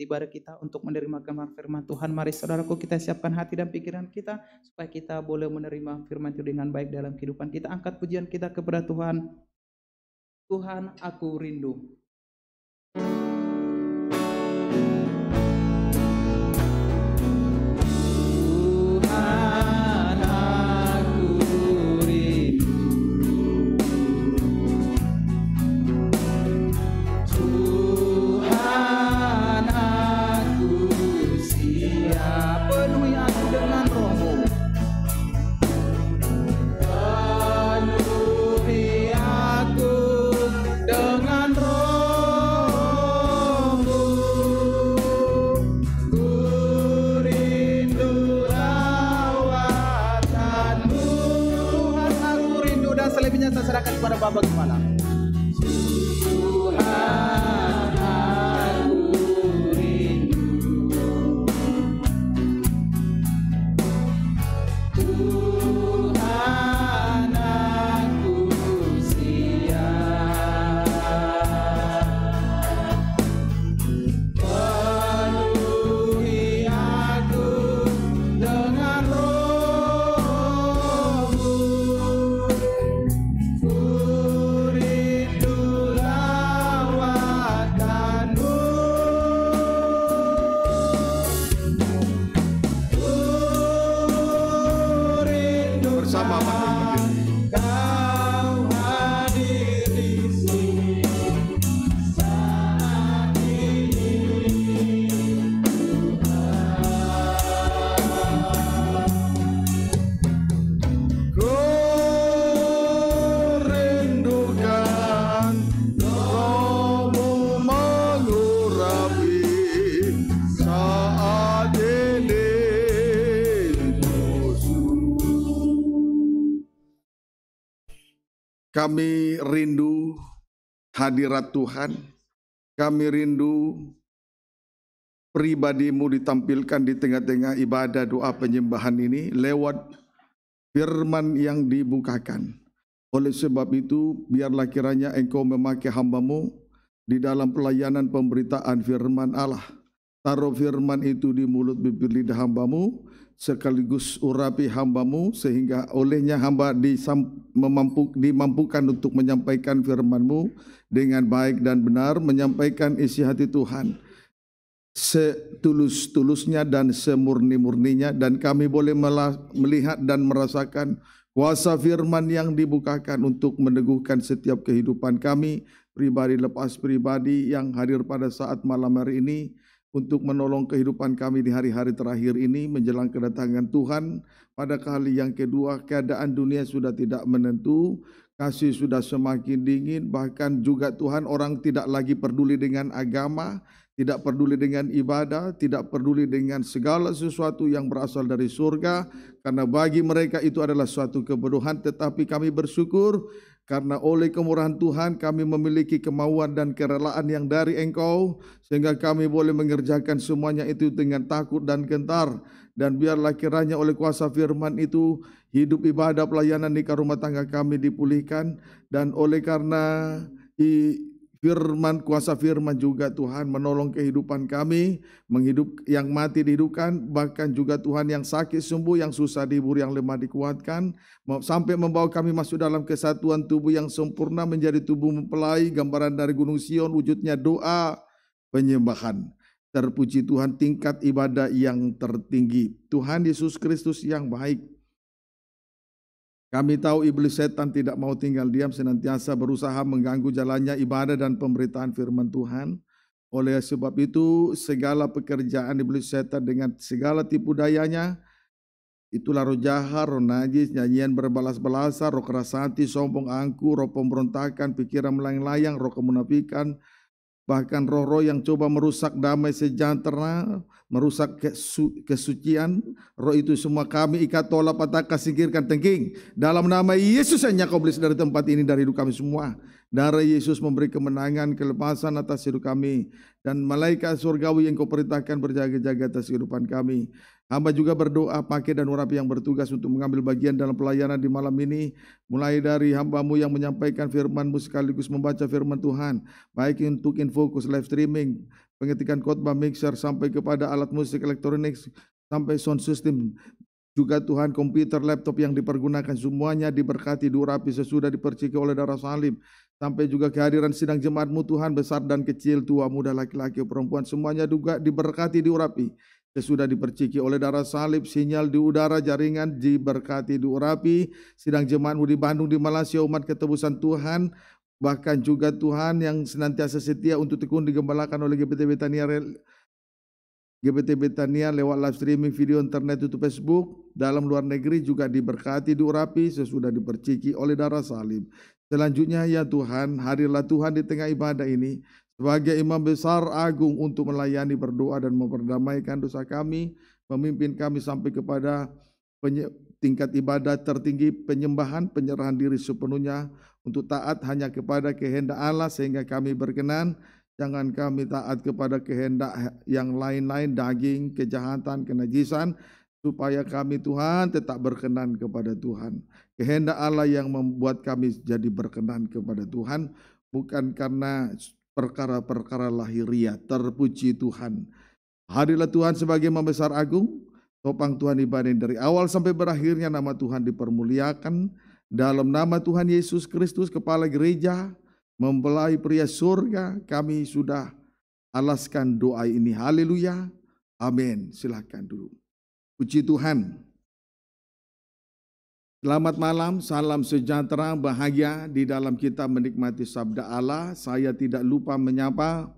mengikuti ibadah kita untuk menerima gambar firman Tuhan. Mari saudaraku kita siapkan hati dan pikiran kita supaya kita boleh menerima firman itu dengan baik dalam kehidupan kita. Angkat pujian kita kepada Tuhan. Tuhan, aku rindu. thank you hadirat Tuhan. Kami rindu pribadimu ditampilkan di tengah-tengah ibadah doa penyembahan ini lewat firman yang dibukakan. Oleh sebab itu, biarlah kiranya engkau memakai hambamu di dalam pelayanan pemberitaan firman Allah. Taruh firman itu di mulut bibir lidah hambamu, sekaligus urapi hambamu, sehingga olehnya hamba disamp- memampu- dimampukan untuk menyampaikan firmanmu dengan baik dan benar menyampaikan isi hati Tuhan setulus-tulusnya dan semurni-murninya dan kami boleh melihat dan merasakan kuasa firman yang dibukakan untuk meneguhkan setiap kehidupan kami pribadi lepas pribadi yang hadir pada saat malam hari ini untuk menolong kehidupan kami di hari-hari terakhir ini menjelang kedatangan Tuhan pada kali yang kedua keadaan dunia sudah tidak menentu kasih sudah semakin dingin, bahkan juga Tuhan orang tidak lagi peduli dengan agama, tidak peduli dengan ibadah, tidak peduli dengan segala sesuatu yang berasal dari surga, karena bagi mereka itu adalah suatu kebodohan, tetapi kami bersyukur karena oleh kemurahan Tuhan kami memiliki kemauan dan kerelaan yang dari Engkau sehingga kami boleh mengerjakan semuanya itu dengan takut dan gentar dan biarlah kiranya oleh kuasa firman itu hidup ibadah pelayanan nikah rumah tangga kami dipulihkan dan oleh karena firman kuasa firman juga Tuhan menolong kehidupan kami menghidup yang mati dihidupkan bahkan juga Tuhan yang sakit sembuh yang susah dihibur yang lemah dikuatkan sampai membawa kami masuk dalam kesatuan tubuh yang sempurna menjadi tubuh mempelai gambaran dari gunung Sion wujudnya doa penyembahan Terpuji Tuhan tingkat ibadah yang tertinggi. Tuhan Yesus Kristus yang baik. Kami tahu iblis setan tidak mau tinggal diam senantiasa berusaha mengganggu jalannya ibadah dan pemberitaan firman Tuhan. Oleh sebab itu segala pekerjaan iblis setan dengan segala tipu dayanya Itulah roh jahat, roh najis, nyanyian berbalas-balasan, roh kerasanti sombong, angku, roh pemberontakan, pikiran melayang-layang, roh kemunafikan, bahkan roh-roh yang coba merusak damai sejahtera, merusak kesu kesucian, roh itu semua kami ikat tolak patah singkirkan tengking. Dalam nama Yesus hanya kau beli dari tempat ini dari hidup kami semua. Darah Yesus memberi kemenangan, kelepasan atas hidup kami. Dan malaikat surgawi yang kau perintahkan berjaga-jaga atas kehidupan kami. Hamba juga berdoa pakai dan urapi yang bertugas untuk mengambil bagian dalam pelayanan di malam ini. Mulai dari hambamu yang menyampaikan firmanmu sekaligus membaca firman Tuhan. Baik untuk infokus live streaming, pengetikan khotbah mixer sampai kepada alat musik elektronik sampai sound system juga Tuhan komputer, laptop yang dipergunakan semuanya diberkati, diurapi sesudah diperciki oleh darah salib. Sampai juga kehadiran sidang jemaatmu Tuhan besar dan kecil, tua, muda, laki-laki, perempuan semuanya juga diberkati, diurapi. Sesudah diperciki oleh darah salib, sinyal di udara, jaringan diberkati diurapi, sidang jemaatmu di Bandung, di Malaysia, umat ketebusan Tuhan, bahkan juga Tuhan yang senantiasa setia untuk tekun digembalakan oleh GPT Betania GPT Betania lewat live streaming video internet YouTube Facebook dalam luar negeri juga diberkati diurapi sesudah diperciki oleh darah salib. Selanjutnya ya Tuhan, hadirlah Tuhan di tengah ibadah ini sebagai imam besar agung untuk melayani berdoa dan memperdamaikan dosa kami, memimpin kami sampai kepada tingkat ibadah tertinggi penyembahan penyerahan diri sepenuhnya untuk taat hanya kepada kehendak Allah sehingga kami berkenan jangan kami taat kepada kehendak yang lain-lain daging kejahatan kenajisan supaya kami Tuhan tetap berkenan kepada Tuhan kehendak Allah yang membuat kami jadi berkenan kepada Tuhan bukan karena perkara-perkara lahiriah. Terpuji Tuhan. Hadirlah Tuhan sebagai membesar agung, topang Tuhan dibanding dari awal sampai berakhirnya nama Tuhan dipermuliakan. Dalam nama Tuhan Yesus Kristus Kepala Gereja, mempelai pria surga, kami sudah alaskan doa ini. Haleluya. Amin. Silahkan dulu. Puji Tuhan. Selamat malam, salam sejahtera, bahagia di dalam kita menikmati sabda Allah. Saya tidak lupa menyapa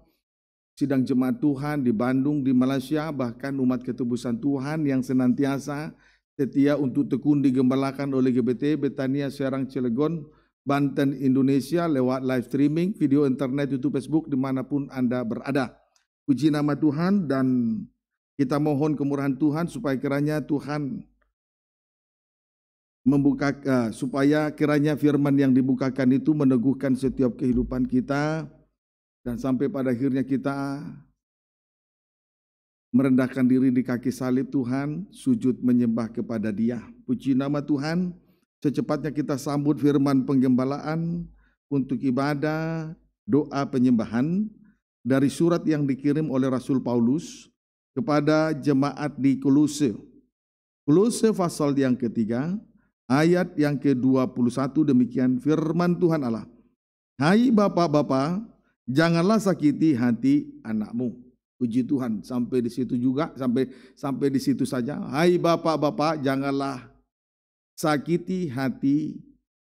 sidang jemaat Tuhan di Bandung, di Malaysia, bahkan umat ketebusan Tuhan yang senantiasa setia untuk tekun digembalakan oleh GBT Betania Serang Cilegon, Banten, Indonesia lewat live streaming, video internet, YouTube, Facebook, dimanapun Anda berada. Puji nama Tuhan dan kita mohon kemurahan Tuhan supaya kiranya Tuhan membuka uh, supaya kiranya firman yang dibukakan itu meneguhkan setiap kehidupan kita dan sampai pada akhirnya kita merendahkan diri di kaki salib Tuhan, sujud menyembah kepada Dia. Puji nama Tuhan, secepatnya kita sambut firman penggembalaan untuk ibadah, doa penyembahan dari surat yang dikirim oleh Rasul Paulus kepada jemaat di Kolose. Kolose pasal yang ketiga, Ayat yang ke-21 demikian firman Tuhan Allah. Hai bapak-bapak, janganlah sakiti hati anakmu. Puji Tuhan, sampai di situ juga, sampai sampai di situ saja. Hai bapak-bapak, janganlah sakiti hati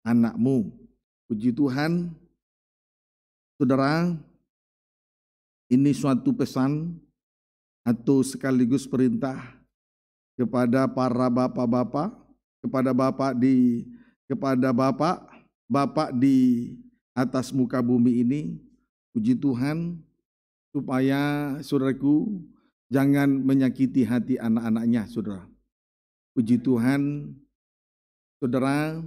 anakmu. Puji Tuhan. Saudara, ini suatu pesan atau sekaligus perintah kepada para bapak-bapak kepada Bapak di kepada Bapak, Bapak di atas muka bumi ini. Puji Tuhan supaya saudaraku jangan menyakiti hati anak-anaknya, Saudara. Puji Tuhan Saudara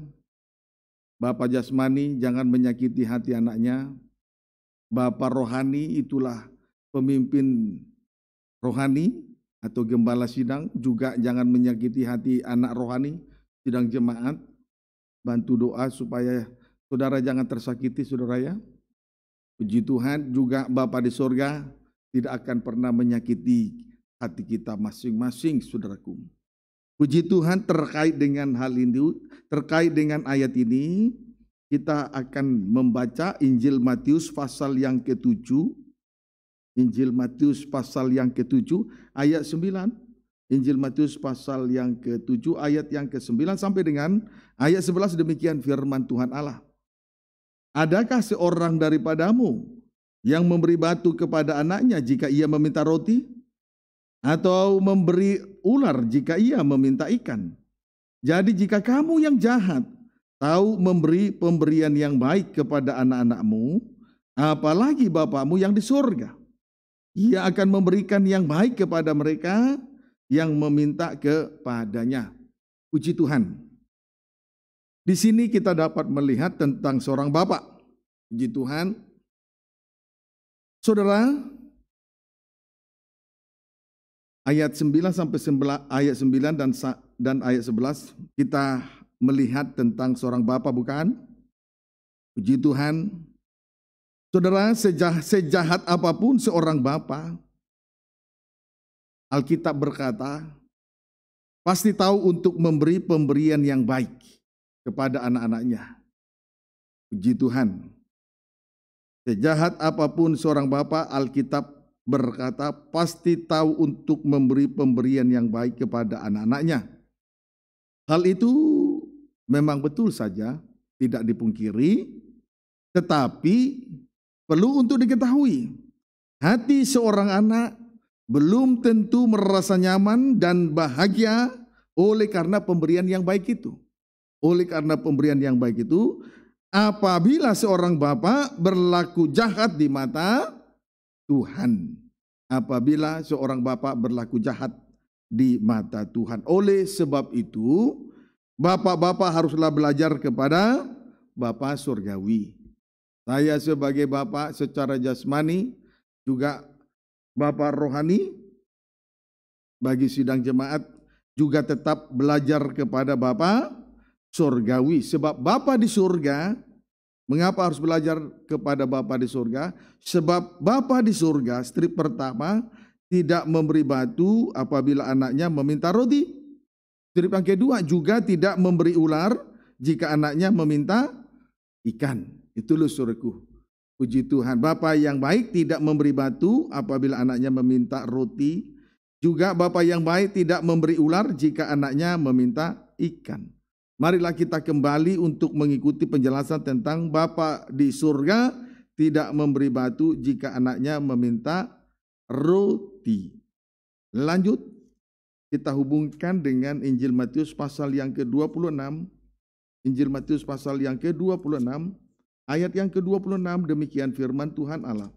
Bapak jasmani jangan menyakiti hati anaknya. Bapak rohani itulah pemimpin rohani atau gembala sidang juga jangan menyakiti hati anak rohani sidang jemaat, bantu doa supaya saudara jangan tersakiti saudara ya. Puji Tuhan juga Bapa di sorga tidak akan pernah menyakiti hati kita masing-masing saudaraku. Puji Tuhan terkait dengan hal ini, terkait dengan ayat ini, kita akan membaca Injil Matius pasal yang ketujuh. Injil Matius pasal yang ketujuh ayat 9 Injil Matius pasal yang ke-7 ayat yang ke-9 sampai dengan ayat 11 demikian firman Tuhan Allah. Adakah seorang daripadamu yang memberi batu kepada anaknya jika ia meminta roti? Atau memberi ular jika ia meminta ikan? Jadi jika kamu yang jahat tahu memberi pemberian yang baik kepada anak-anakmu, apalagi Bapamu yang di surga. Ia akan memberikan yang baik kepada mereka yang meminta kepadanya. Puji Tuhan. Di sini kita dapat melihat tentang seorang bapak. Puji Tuhan. Saudara, ayat 9 sampai sembilan, ayat 9 dan dan ayat 11 kita melihat tentang seorang bapak bukan? Puji Tuhan. Saudara, sejahat, sejahat apapun seorang bapak, Alkitab berkata, pasti tahu untuk memberi pemberian yang baik kepada anak-anaknya. Puji Tuhan. Sejahat apapun seorang bapak, Alkitab berkata pasti tahu untuk memberi pemberian yang baik kepada anak-anaknya. Hal itu memang betul saja, tidak dipungkiri, tetapi perlu untuk diketahui. Hati seorang anak belum tentu merasa nyaman dan bahagia oleh karena pemberian yang baik itu. Oleh karena pemberian yang baik itu, apabila seorang bapak berlaku jahat di mata Tuhan. Apabila seorang bapak berlaku jahat di mata Tuhan. Oleh sebab itu, bapak-bapak haruslah belajar kepada Bapak Surgawi. Saya sebagai bapak secara jasmani juga Bapak rohani bagi sidang jemaat juga tetap belajar kepada Bapak surgawi sebab Bapak di surga mengapa harus belajar kepada Bapak di surga sebab Bapak di surga strip pertama tidak memberi batu apabila anaknya meminta roti strip yang kedua juga tidak memberi ular jika anaknya meminta ikan itu loh surku Puji Tuhan, Bapa yang baik tidak memberi batu apabila anaknya meminta roti. Juga Bapa yang baik tidak memberi ular jika anaknya meminta ikan. Marilah kita kembali untuk mengikuti penjelasan tentang Bapa di surga tidak memberi batu jika anaknya meminta roti. Lanjut, kita hubungkan dengan Injil Matius pasal yang ke-26. Injil Matius pasal yang ke-26 Ayat yang ke-26 demikian firman Tuhan Allah.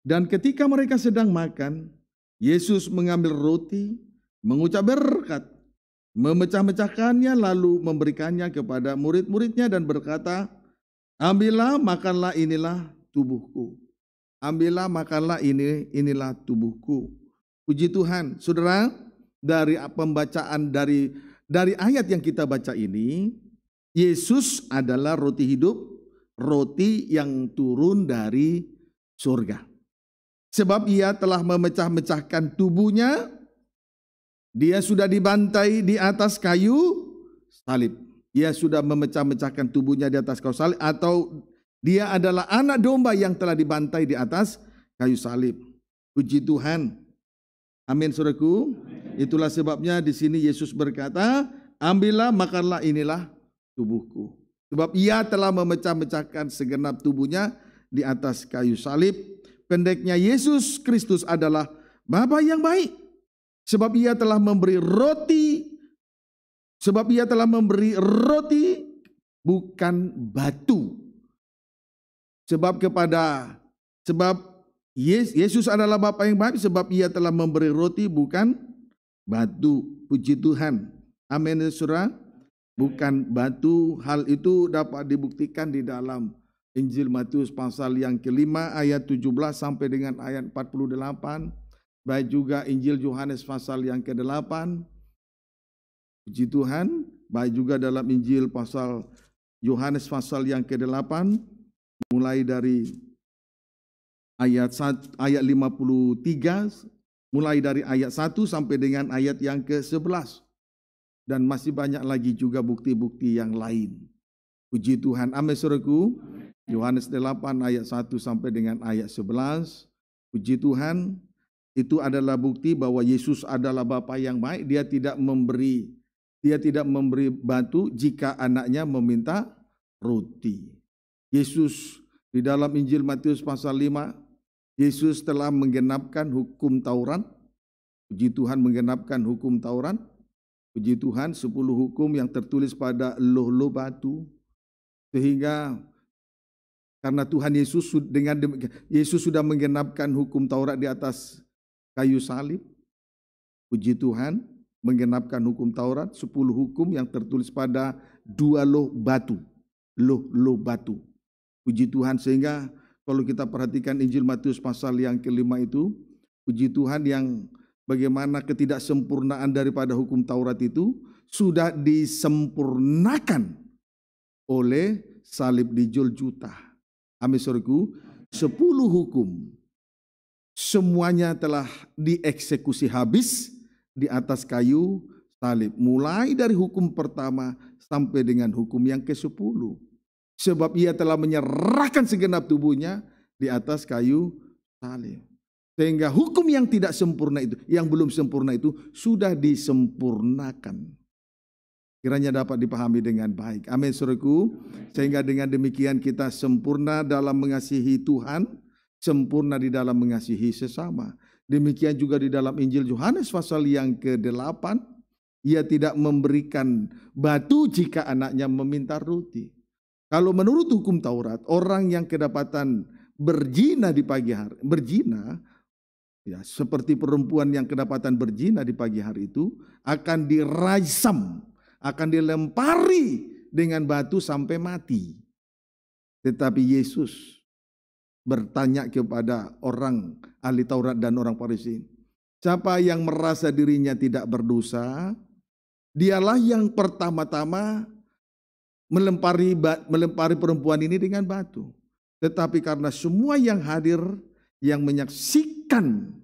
Dan ketika mereka sedang makan, Yesus mengambil roti, mengucap berkat, memecah-mecahkannya lalu memberikannya kepada murid-muridnya dan berkata, Ambillah, makanlah inilah tubuhku. Ambillah, makanlah ini, inilah tubuhku. Puji Tuhan, saudara, dari pembacaan dari dari ayat yang kita baca ini, Yesus adalah roti hidup, roti yang turun dari surga. Sebab ia telah memecah-mecahkan tubuhnya, dia sudah dibantai di atas kayu salib. Ia sudah memecah-mecahkan tubuhnya di atas kayu salib atau dia adalah anak domba yang telah dibantai di atas kayu salib. Puji Tuhan. Amin saudaraku. Itulah sebabnya di sini Yesus berkata, "Ambillah, makanlah inilah tubuhku. Sebab ia telah memecah-mecahkan segenap tubuhnya di atas kayu salib. Pendeknya Yesus Kristus adalah Bapa yang baik. Sebab ia telah memberi roti. Sebab ia telah memberi roti bukan batu. Sebab kepada sebab Yesus adalah Bapa yang baik sebab ia telah memberi roti bukan batu. Puji Tuhan. Amin ya, surah bukan iya. batu. Hal itu dapat dibuktikan di dalam Injil Matius pasal yang kelima ayat 17 sampai dengan ayat 48. Baik juga Injil Yohanes pasal yang ke-8. Puji Tuhan. Baik juga dalam Injil pasal Yohanes pasal yang ke-8. Mulai dari ayat ayat 53 mulai dari ayat 1 sampai dengan ayat yang ke-11 dan masih banyak lagi juga bukti-bukti yang lain. Puji Tuhan. Amin suruhku. Yohanes 8 ayat 1 sampai dengan ayat 11. Puji Tuhan. Itu adalah bukti bahwa Yesus adalah Bapa yang baik. Dia tidak memberi dia tidak memberi batu jika anaknya meminta roti. Yesus di dalam Injil Matius pasal 5, Yesus telah menggenapkan hukum Taurat. Puji Tuhan menggenapkan hukum Taurat Puji Tuhan, sepuluh hukum yang tertulis pada loh-loh batu. Sehingga karena Tuhan Yesus dengan Yesus sudah menggenapkan hukum Taurat di atas kayu salib. Puji Tuhan, menggenapkan hukum Taurat, sepuluh hukum yang tertulis pada dua loh batu. Loh-loh batu. Puji Tuhan sehingga kalau kita perhatikan Injil Matius pasal yang kelima itu, puji Tuhan yang bagaimana ketidaksempurnaan daripada hukum Taurat itu sudah disempurnakan oleh salib di Juljuta. Amin surku, sepuluh hukum semuanya telah dieksekusi habis di atas kayu salib. Mulai dari hukum pertama sampai dengan hukum yang ke-10. Sebab ia telah menyerahkan segenap tubuhnya di atas kayu salib. Sehingga hukum yang tidak sempurna itu, yang belum sempurna itu sudah disempurnakan. Kiranya dapat dipahami dengan baik. Amin suruhku. Sehingga dengan demikian kita sempurna dalam mengasihi Tuhan, sempurna di dalam mengasihi sesama. Demikian juga di dalam Injil Yohanes pasal yang ke-8, ia tidak memberikan batu jika anaknya meminta roti. Kalau menurut hukum Taurat, orang yang kedapatan berzina di pagi hari, berzina ya seperti perempuan yang kedapatan berzina di pagi hari itu akan dirajam, akan dilempari dengan batu sampai mati. Tetapi Yesus bertanya kepada orang ahli Taurat dan orang Farisi, siapa yang merasa dirinya tidak berdosa, dialah yang pertama-tama melempari melempari perempuan ini dengan batu. Tetapi karena semua yang hadir yang menyaksikan menyaksikan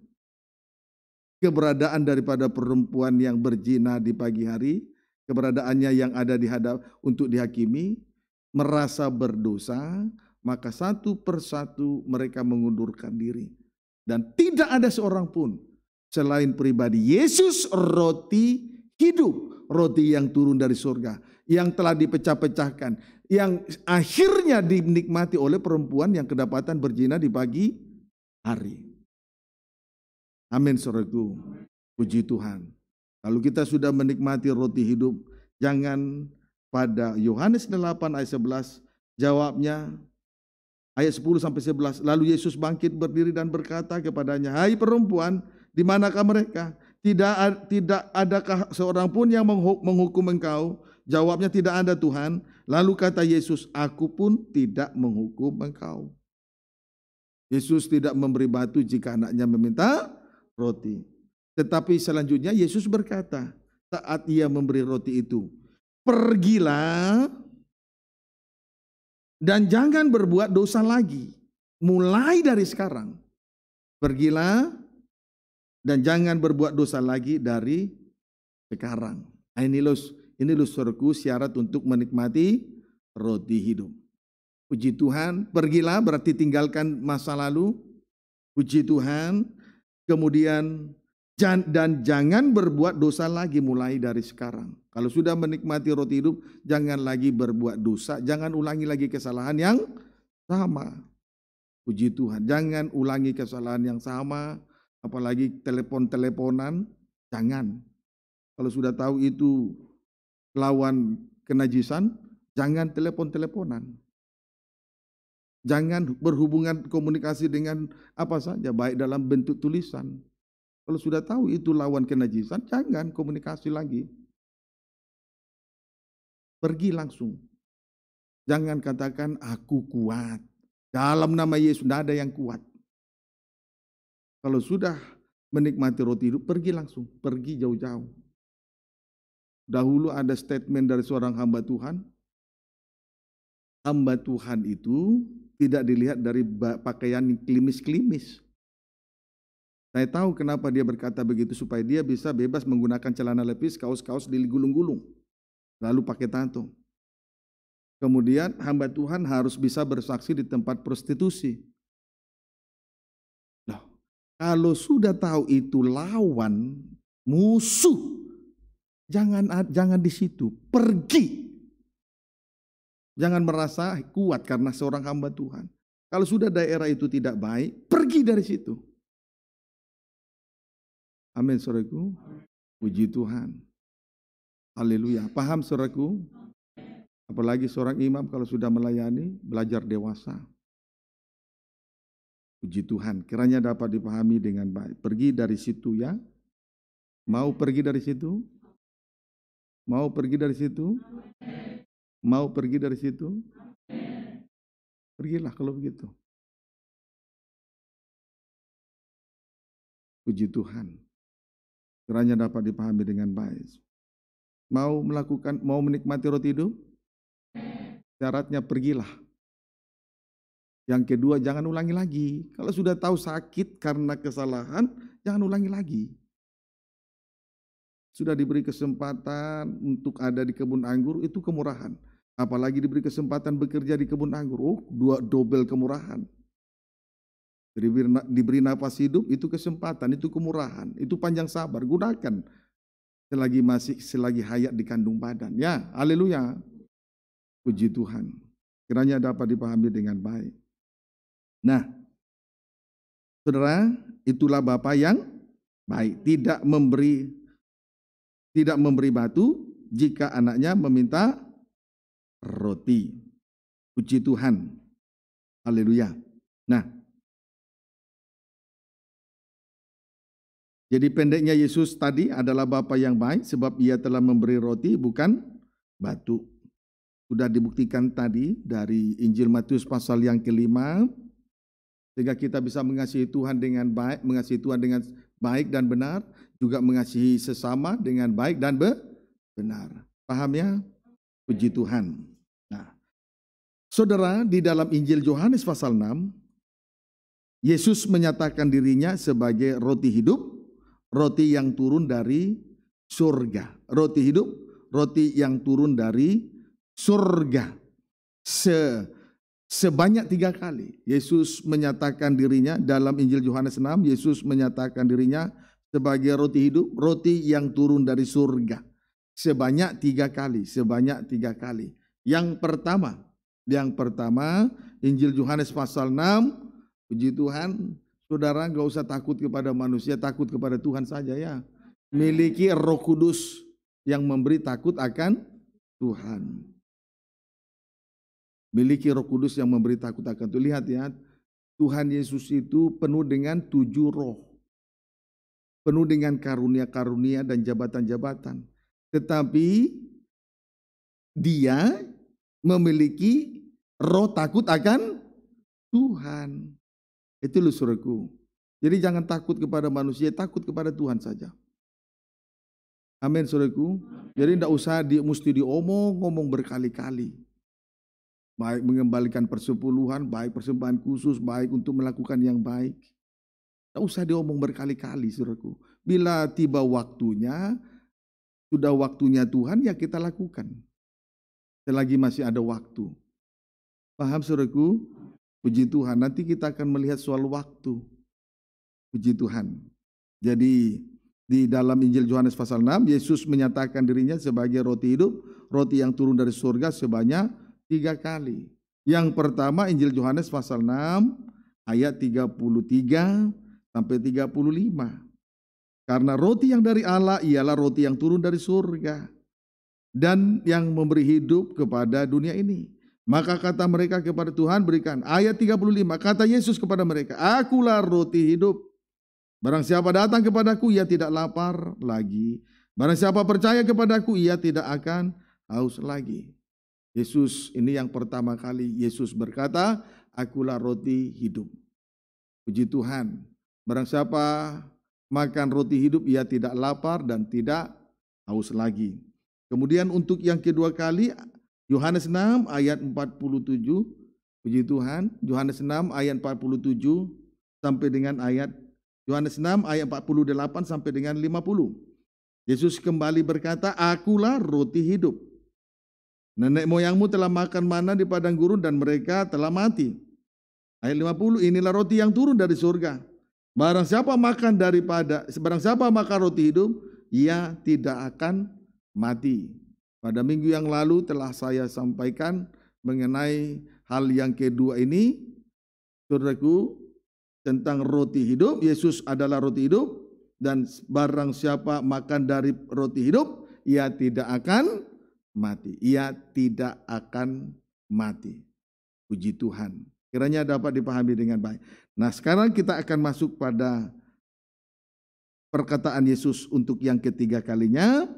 keberadaan daripada perempuan yang berzina di pagi hari, keberadaannya yang ada di hadap untuk dihakimi, merasa berdosa, maka satu persatu mereka mengundurkan diri. Dan tidak ada seorang pun selain pribadi Yesus roti hidup, roti yang turun dari surga, yang telah dipecah-pecahkan, yang akhirnya dinikmati oleh perempuan yang kedapatan berzina di pagi hari. Amin saudaraku. Puji Tuhan. Lalu kita sudah menikmati roti hidup, jangan pada Yohanes 8 ayat 11 jawabnya ayat 10 sampai 11. Lalu Yesus bangkit berdiri dan berkata kepadanya, "Hai perempuan, di manakah mereka? Tidak tidak adakah seorang pun yang menghukum engkau?" Jawabnya tidak ada Tuhan. Lalu kata Yesus, "Aku pun tidak menghukum engkau." Yesus tidak memberi batu jika anaknya meminta roti. Tetapi selanjutnya Yesus berkata, saat ia memberi roti itu, pergilah dan jangan berbuat dosa lagi. Mulai dari sekarang, pergilah dan jangan berbuat dosa lagi dari sekarang. Nah, ini lus, ini surku syarat untuk menikmati roti hidup. Puji Tuhan, pergilah berarti tinggalkan masa lalu. Puji Tuhan, kemudian dan jangan berbuat dosa lagi mulai dari sekarang. Kalau sudah menikmati roti hidup, jangan lagi berbuat dosa, jangan ulangi lagi kesalahan yang sama. Puji Tuhan, jangan ulangi kesalahan yang sama, apalagi telepon-teleponan, jangan. Kalau sudah tahu itu lawan kenajisan, jangan telepon-teleponan. Jangan berhubungan komunikasi dengan apa saja, baik dalam bentuk tulisan. Kalau sudah tahu itu lawan kenajisan, jangan komunikasi lagi. Pergi langsung. Jangan katakan aku kuat. Dalam nama Yesus tidak ada yang kuat. Kalau sudah menikmati roti hidup, pergi langsung, pergi jauh-jauh. Dahulu ada statement dari seorang hamba Tuhan, hamba Tuhan itu tidak dilihat dari pakaian klimis-klimis. Saya tahu kenapa dia berkata begitu supaya dia bisa bebas menggunakan celana lepis, kaos-kaos digulung-gulung, lalu pakai tato. Kemudian hamba Tuhan harus bisa bersaksi di tempat prostitusi. Loh, kalau sudah tahu itu lawan, musuh, jangan jangan di situ, pergi Jangan merasa kuat karena seorang hamba Tuhan. Kalau sudah daerah itu tidak baik, pergi dari situ. Amin, saudaraku. Puji Tuhan. Haleluya. Paham, saudaraku? Apalagi seorang imam kalau sudah melayani, belajar dewasa. Puji Tuhan, kiranya dapat dipahami dengan baik. Pergi dari situ ya. Mau pergi dari situ? Mau pergi dari situ? Amin. Mau pergi dari situ? Pergilah kalau begitu. Puji Tuhan. Kiranya dapat dipahami dengan baik. Mau melakukan, mau menikmati roti hidup? Syaratnya pergilah. Yang kedua, jangan ulangi lagi. Kalau sudah tahu sakit karena kesalahan, jangan ulangi lagi sudah diberi kesempatan untuk ada di kebun anggur itu kemurahan. Apalagi diberi kesempatan bekerja di kebun anggur, oh, dua dobel kemurahan. Diberi, diberi nafas hidup itu kesempatan, itu kemurahan, itu panjang sabar, gunakan selagi masih selagi hayat di kandung badan. Ya, haleluya. Puji Tuhan. Kiranya dapat dipahami dengan baik. Nah, saudara, itulah Bapak yang baik, tidak memberi tidak memberi batu jika anaknya meminta roti. Puji Tuhan. Haleluya. Nah, jadi pendeknya Yesus tadi adalah Bapa yang baik sebab ia telah memberi roti bukan batu. Sudah dibuktikan tadi dari Injil Matius pasal yang kelima sehingga kita bisa mengasihi Tuhan dengan baik, mengasihi Tuhan dengan baik dan benar juga mengasihi sesama dengan baik dan benar. Paham ya? Puji Tuhan. Nah, saudara, di dalam Injil Yohanes pasal 6, Yesus menyatakan dirinya sebagai roti hidup, roti yang turun dari surga. Roti hidup, roti yang turun dari surga. Se sebanyak tiga kali Yesus menyatakan dirinya dalam Injil Yohanes 6 Yesus menyatakan dirinya sebagai roti hidup, roti yang turun dari surga. Sebanyak tiga kali, sebanyak tiga kali. Yang pertama, yang pertama Injil Yohanes pasal 6, puji Tuhan, saudara gak usah takut kepada manusia, takut kepada Tuhan saja ya. Miliki roh kudus yang memberi takut akan Tuhan. Miliki roh kudus yang memberi takut akan Tuhan. Lihat ya, Tuhan Yesus itu penuh dengan tujuh roh penuh dengan karunia-karunia dan jabatan-jabatan. Tetapi dia memiliki roh takut akan Tuhan. Itu loh suruhku. Jadi jangan takut kepada manusia, takut kepada Tuhan saja. Amin suruhku. Jadi tidak usah di, mesti diomong, ngomong berkali-kali. Baik mengembalikan persepuluhan, baik persembahan khusus, baik untuk melakukan yang baik. Tidak usah diomong berkali-kali, suruhku. Bila tiba waktunya, sudah waktunya Tuhan, ya kita lakukan. Selagi masih ada waktu. Paham, suruhku? Puji Tuhan, nanti kita akan melihat soal waktu. Puji Tuhan. Jadi, di dalam Injil Yohanes pasal 6, Yesus menyatakan dirinya sebagai roti hidup, roti yang turun dari surga sebanyak tiga kali. Yang pertama Injil Yohanes pasal 6 ayat 33 sampai 35. Karena roti yang dari Allah ialah roti yang turun dari surga dan yang memberi hidup kepada dunia ini. Maka kata mereka kepada Tuhan berikan. Ayat 35, kata Yesus kepada mereka, Akulah roti hidup. Barang siapa datang kepadaku, ia tidak lapar lagi. Barang siapa percaya kepadaku, ia tidak akan haus lagi. Yesus ini yang pertama kali Yesus berkata, akulah roti hidup. Puji Tuhan, Barang siapa makan roti hidup ia tidak lapar dan tidak haus lagi. Kemudian untuk yang kedua kali Yohanes 6 ayat 47 puji Tuhan Yohanes 6 ayat 47 sampai dengan ayat Yohanes 6 ayat 48 sampai dengan 50. Yesus kembali berkata, "Akulah roti hidup. Nenek moyangmu telah makan mana di padang gurun dan mereka telah mati." Ayat 50, "Inilah roti yang turun dari surga." Barang siapa makan daripada barang siapa makan roti hidup, ia tidak akan mati. Pada minggu yang lalu telah saya sampaikan mengenai hal yang kedua ini, saudaraku, tentang roti hidup. Yesus adalah roti hidup dan barang siapa makan dari roti hidup, ia tidak akan mati. Ia tidak akan mati. Puji Tuhan. Kiranya dapat dipahami dengan baik. Nah, sekarang kita akan masuk pada perkataan Yesus untuk yang ketiga kalinya.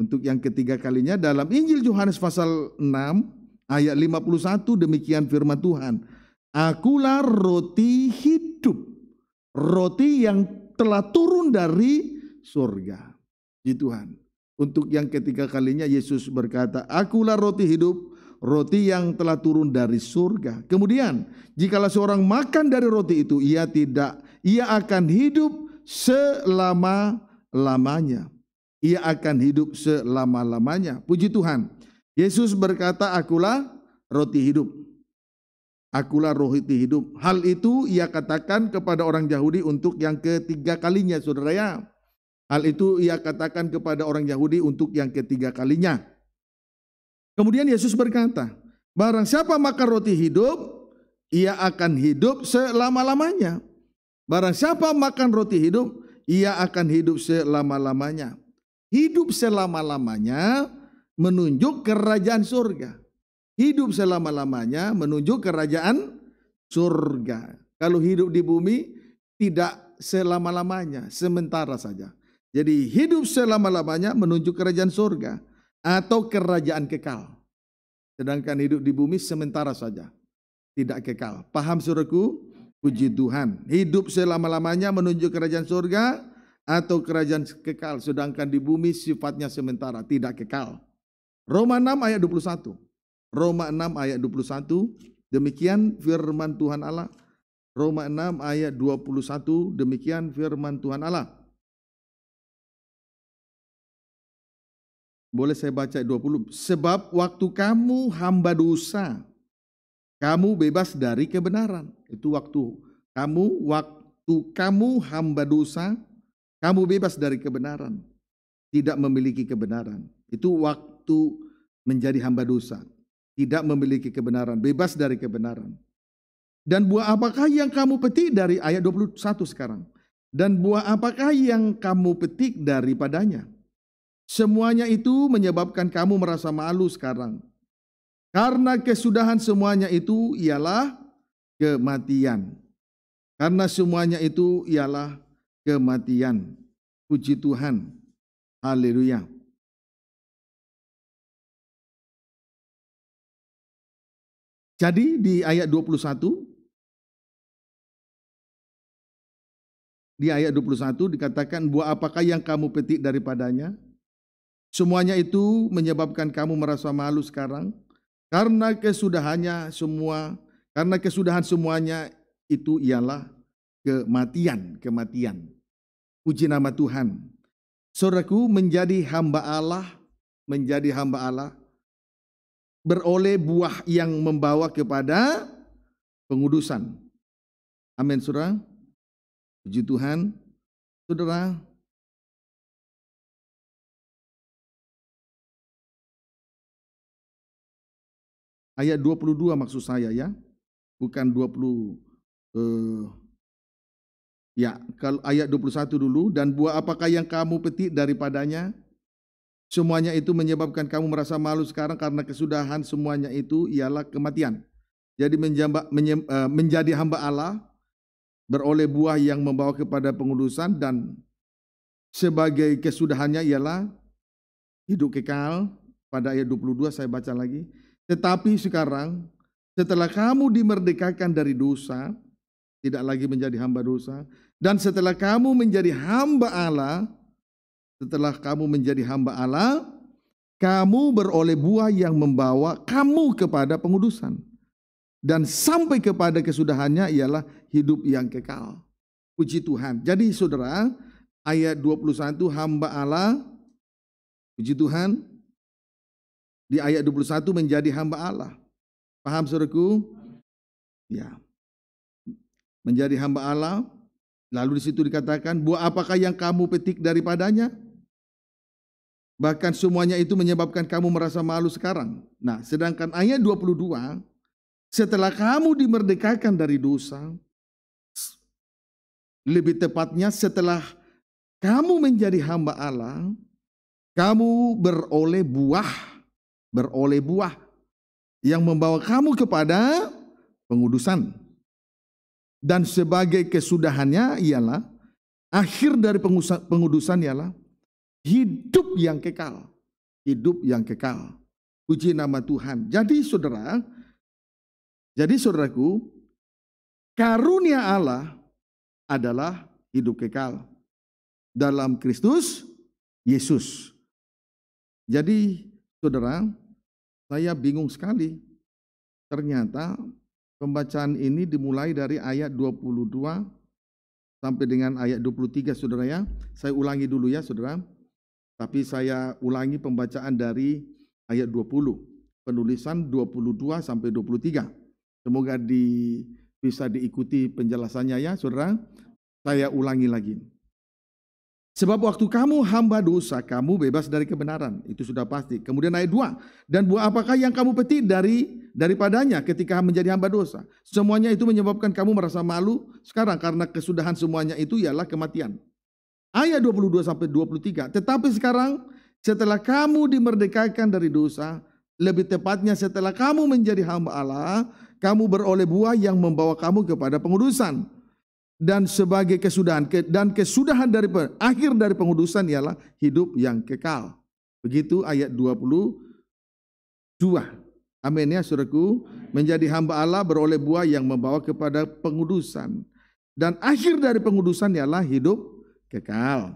Untuk yang ketiga kalinya dalam Injil Yohanes pasal 6 ayat 51 demikian firman Tuhan. Akulah roti hidup. Roti yang telah turun dari surga. Di Tuhan. Untuk yang ketiga kalinya Yesus berkata, Akulah roti hidup roti yang telah turun dari surga. Kemudian, jikalau seorang makan dari roti itu, ia tidak ia akan hidup selama-lamanya. Ia akan hidup selama-lamanya. Puji Tuhan. Yesus berkata, "Akulah roti hidup." Akulah rohiti hidup. Hal itu ia katakan kepada orang Yahudi untuk yang ketiga kalinya, saudara ya. Hal itu ia katakan kepada orang Yahudi untuk yang ketiga kalinya. Kemudian Yesus berkata, barang siapa makan roti hidup, ia akan hidup selama-lamanya. Barang siapa makan roti hidup, ia akan hidup selama-lamanya. Hidup selama-lamanya menunjuk kerajaan surga. Hidup selama-lamanya menunjuk kerajaan surga. Kalau hidup di bumi tidak selama-lamanya, sementara saja. Jadi hidup selama-lamanya menunjuk kerajaan surga atau kerajaan kekal. Sedangkan hidup di bumi sementara saja, tidak kekal. Paham suruhku? Puji Tuhan. Hidup selama-lamanya menuju kerajaan surga atau kerajaan kekal. Sedangkan di bumi sifatnya sementara, tidak kekal. Roma 6 ayat 21. Roma 6 ayat 21. Demikian firman Tuhan Allah. Roma 6 ayat 21. Demikian firman Tuhan Allah. Boleh saya baca 20? Sebab waktu kamu hamba dosa, kamu bebas dari kebenaran. Itu waktu kamu, waktu kamu hamba dosa, kamu bebas dari kebenaran. Tidak memiliki kebenaran. Itu waktu menjadi hamba dosa. Tidak memiliki kebenaran, bebas dari kebenaran. Dan buah apakah yang kamu petik dari ayat 21 sekarang? Dan buah apakah yang kamu petik daripadanya? Semuanya itu menyebabkan kamu merasa malu sekarang. Karena kesudahan semuanya itu ialah kematian. Karena semuanya itu ialah kematian. Puji Tuhan. Haleluya. Jadi di ayat 21 di ayat 21 dikatakan buah apakah yang kamu petik daripadanya? Semuanya itu menyebabkan kamu merasa malu sekarang karena kesudahannya semua karena kesudahan semuanya itu ialah kematian, kematian. Puji nama Tuhan. Saudaraku menjadi hamba Allah, menjadi hamba Allah beroleh buah yang membawa kepada pengudusan. Amin saudara. Puji Tuhan. Saudara, ayat 22 maksud saya ya. Bukan 20 eh, ya, kalau ayat 21 dulu dan buah apakah yang kamu petik daripadanya? Semuanya itu menyebabkan kamu merasa malu sekarang karena kesudahan semuanya itu ialah kematian. Jadi menjamba, menye, eh, menjadi hamba Allah beroleh buah yang membawa kepada pengudusan dan sebagai kesudahannya ialah hidup kekal. Pada ayat 22 saya baca lagi. Tetapi sekarang setelah kamu dimerdekakan dari dosa, tidak lagi menjadi hamba dosa, dan setelah kamu menjadi hamba Allah, setelah kamu menjadi hamba Allah, kamu beroleh buah yang membawa kamu kepada pengudusan. Dan sampai kepada kesudahannya ialah hidup yang kekal. Puji Tuhan. Jadi saudara, ayat 21 hamba Allah, puji Tuhan, di ayat 21 menjadi hamba Allah. Paham suruhku? Ya. Menjadi hamba Allah. Lalu di situ dikatakan, buah apakah yang kamu petik daripadanya? Bahkan semuanya itu menyebabkan kamu merasa malu sekarang. Nah, sedangkan ayat 22, setelah kamu dimerdekakan dari dosa, lebih tepatnya setelah kamu menjadi hamba Allah, kamu beroleh buah beroleh buah yang membawa kamu kepada pengudusan. Dan sebagai kesudahannya ialah akhir dari pengudusan ialah hidup yang kekal. Hidup yang kekal. Puji nama Tuhan. Jadi saudara, jadi saudaraku, karunia Allah adalah hidup kekal dalam Kristus Yesus. Jadi saudara, saya bingung sekali. Ternyata pembacaan ini dimulai dari ayat 22 sampai dengan ayat 23 Saudara ya. Saya ulangi dulu ya Saudara. Tapi saya ulangi pembacaan dari ayat 20. Penulisan 22 sampai 23. Semoga di bisa diikuti penjelasannya ya Saudara. Saya ulangi lagi. Sebab waktu kamu hamba dosa, kamu bebas dari kebenaran. Itu sudah pasti. Kemudian ayat 2. Dan buah apakah yang kamu petik dari daripadanya ketika menjadi hamba dosa? Semuanya itu menyebabkan kamu merasa malu sekarang karena kesudahan semuanya itu ialah kematian. Ayat 22 sampai 23. Tetapi sekarang setelah kamu dimerdekakan dari dosa, lebih tepatnya setelah kamu menjadi hamba Allah, kamu beroleh buah yang membawa kamu kepada pengudusan dan sebagai kesudahan dan kesudahan dari akhir dari pengudusan ialah hidup yang kekal. Begitu ayat 22. Amin ya Saudaraku, menjadi hamba Allah beroleh buah yang membawa kepada pengudusan. Dan akhir dari pengudusan ialah hidup kekal.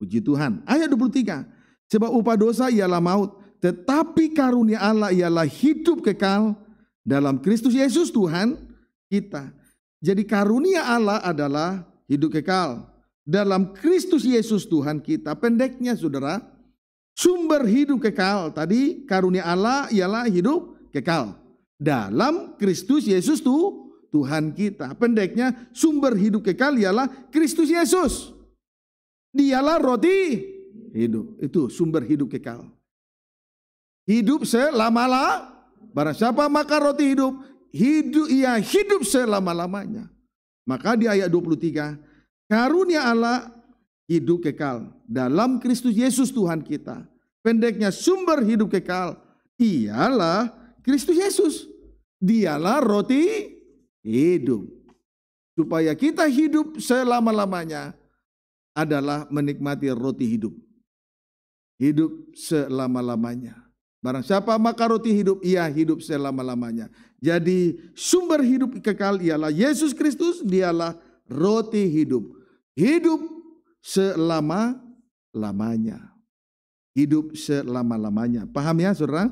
Puji Tuhan. Ayat 23. Sebab upah dosa ialah maut, tetapi karunia Allah ialah hidup kekal dalam Kristus Yesus Tuhan kita jadi karunia Allah adalah hidup kekal. Dalam Kristus Yesus Tuhan kita, pendeknya saudara, sumber hidup kekal tadi karunia Allah ialah hidup kekal. Dalam Kristus Yesus tuh Tuhan kita. Pendeknya sumber hidup kekal ialah Kristus Yesus. Dialah roti hidup. Itu sumber hidup kekal. Hidup selamalah. Barang siapa makan roti hidup, hidup ia hidup selama-lamanya. Maka di ayat 23, karunia Allah hidup kekal dalam Kristus Yesus Tuhan kita. Pendeknya sumber hidup kekal ialah Kristus Yesus. Dialah roti hidup. Supaya kita hidup selama-lamanya adalah menikmati roti hidup. Hidup selama-lamanya. Barang siapa maka roti hidup, ia hidup selama-lamanya. Jadi sumber hidup kekal ialah Yesus Kristus, dialah roti hidup. Hidup selama-lamanya. Hidup selama-lamanya. Paham ya saudara?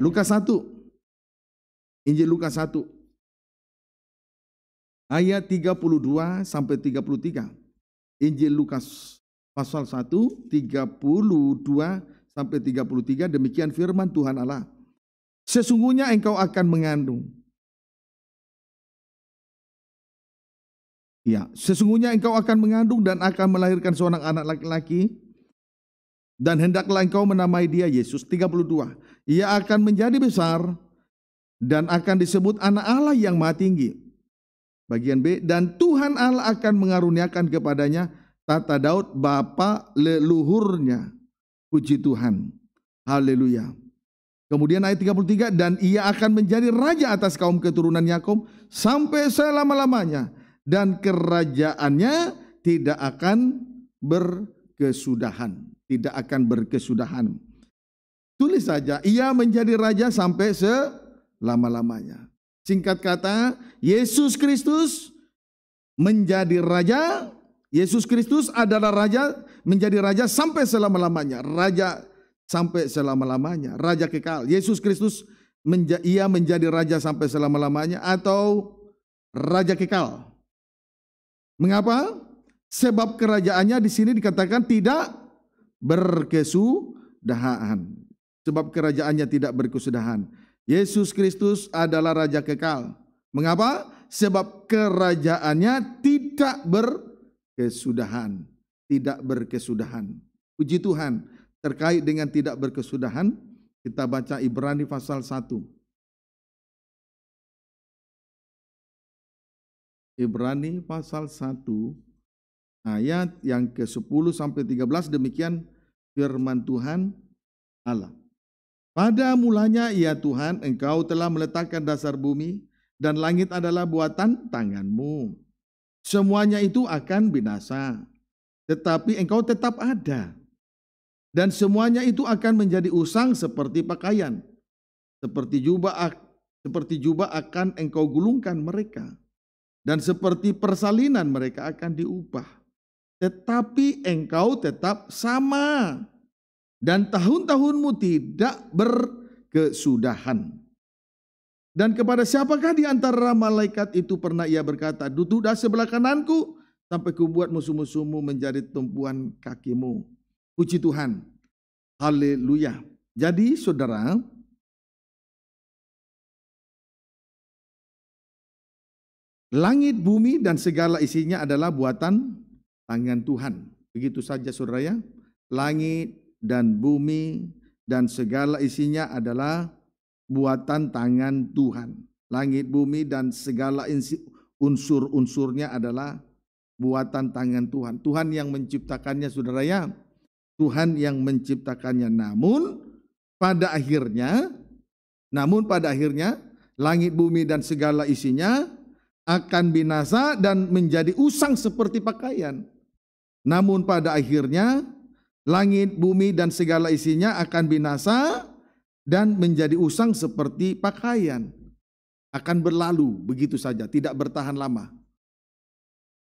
Lukas 1. Injil Lukas 1. Ayat 32 sampai 33. Injil Lukas pasal 1, 32 sampai 33. Demikian firman Tuhan Allah. Sesungguhnya engkau akan mengandung. Ya, sesungguhnya engkau akan mengandung dan akan melahirkan seorang anak laki-laki dan hendaklah engkau menamai dia Yesus 32. Ia akan menjadi besar dan akan disebut anak Allah yang maha tinggi. Bagian B dan Tuhan Allah akan mengaruniakan kepadanya tata Daud bapa leluhurnya. Puji Tuhan. Haleluya. Kemudian ayat 33 dan ia akan menjadi raja atas kaum keturunan Yakob sampai selama-lamanya dan kerajaannya tidak akan berkesudahan, tidak akan berkesudahan. Tulis saja ia menjadi raja sampai selama-lamanya. Singkat kata, Yesus Kristus menjadi raja, Yesus Kristus adalah raja menjadi raja sampai selama-lamanya, raja sampai selama-lamanya, raja kekal. Yesus Kristus menja ia menjadi raja sampai selama-lamanya atau raja kekal. Mengapa? Sebab kerajaannya di sini dikatakan tidak berkesudahan. Sebab kerajaannya tidak berkesudahan. Yesus Kristus adalah raja kekal. Mengapa? Sebab kerajaannya tidak berkesudahan, tidak berkesudahan. Puji Tuhan terkait dengan tidak berkesudahan, kita baca Ibrani pasal 1. Ibrani pasal 1 ayat yang ke-10 sampai 13 demikian firman Tuhan Allah. Pada mulanya ya Tuhan engkau telah meletakkan dasar bumi dan langit adalah buatan tanganmu. Semuanya itu akan binasa, tetapi engkau tetap ada dan semuanya itu akan menjadi usang seperti pakaian. Seperti jubah seperti jubah akan engkau gulungkan mereka. Dan seperti persalinan mereka akan diubah. Tetapi engkau tetap sama. Dan tahun-tahunmu tidak berkesudahan. Dan kepada siapakah di antara malaikat itu pernah ia berkata, Duduklah sebelah kananku sampai kubuat musuh-musuhmu menjadi tumpuan kakimu. Puji Tuhan. Haleluya. Jadi saudara, langit, bumi, dan segala isinya adalah buatan tangan Tuhan. Begitu saja saudara ya. Langit dan bumi dan segala isinya adalah buatan tangan Tuhan. Langit, bumi, dan segala unsur-unsurnya adalah buatan tangan Tuhan. Tuhan yang menciptakannya saudara ya. Tuhan yang menciptakannya. Namun pada akhirnya, namun pada akhirnya langit bumi dan segala isinya akan binasa dan menjadi usang seperti pakaian. Namun pada akhirnya langit bumi dan segala isinya akan binasa dan menjadi usang seperti pakaian. Akan berlalu begitu saja, tidak bertahan lama.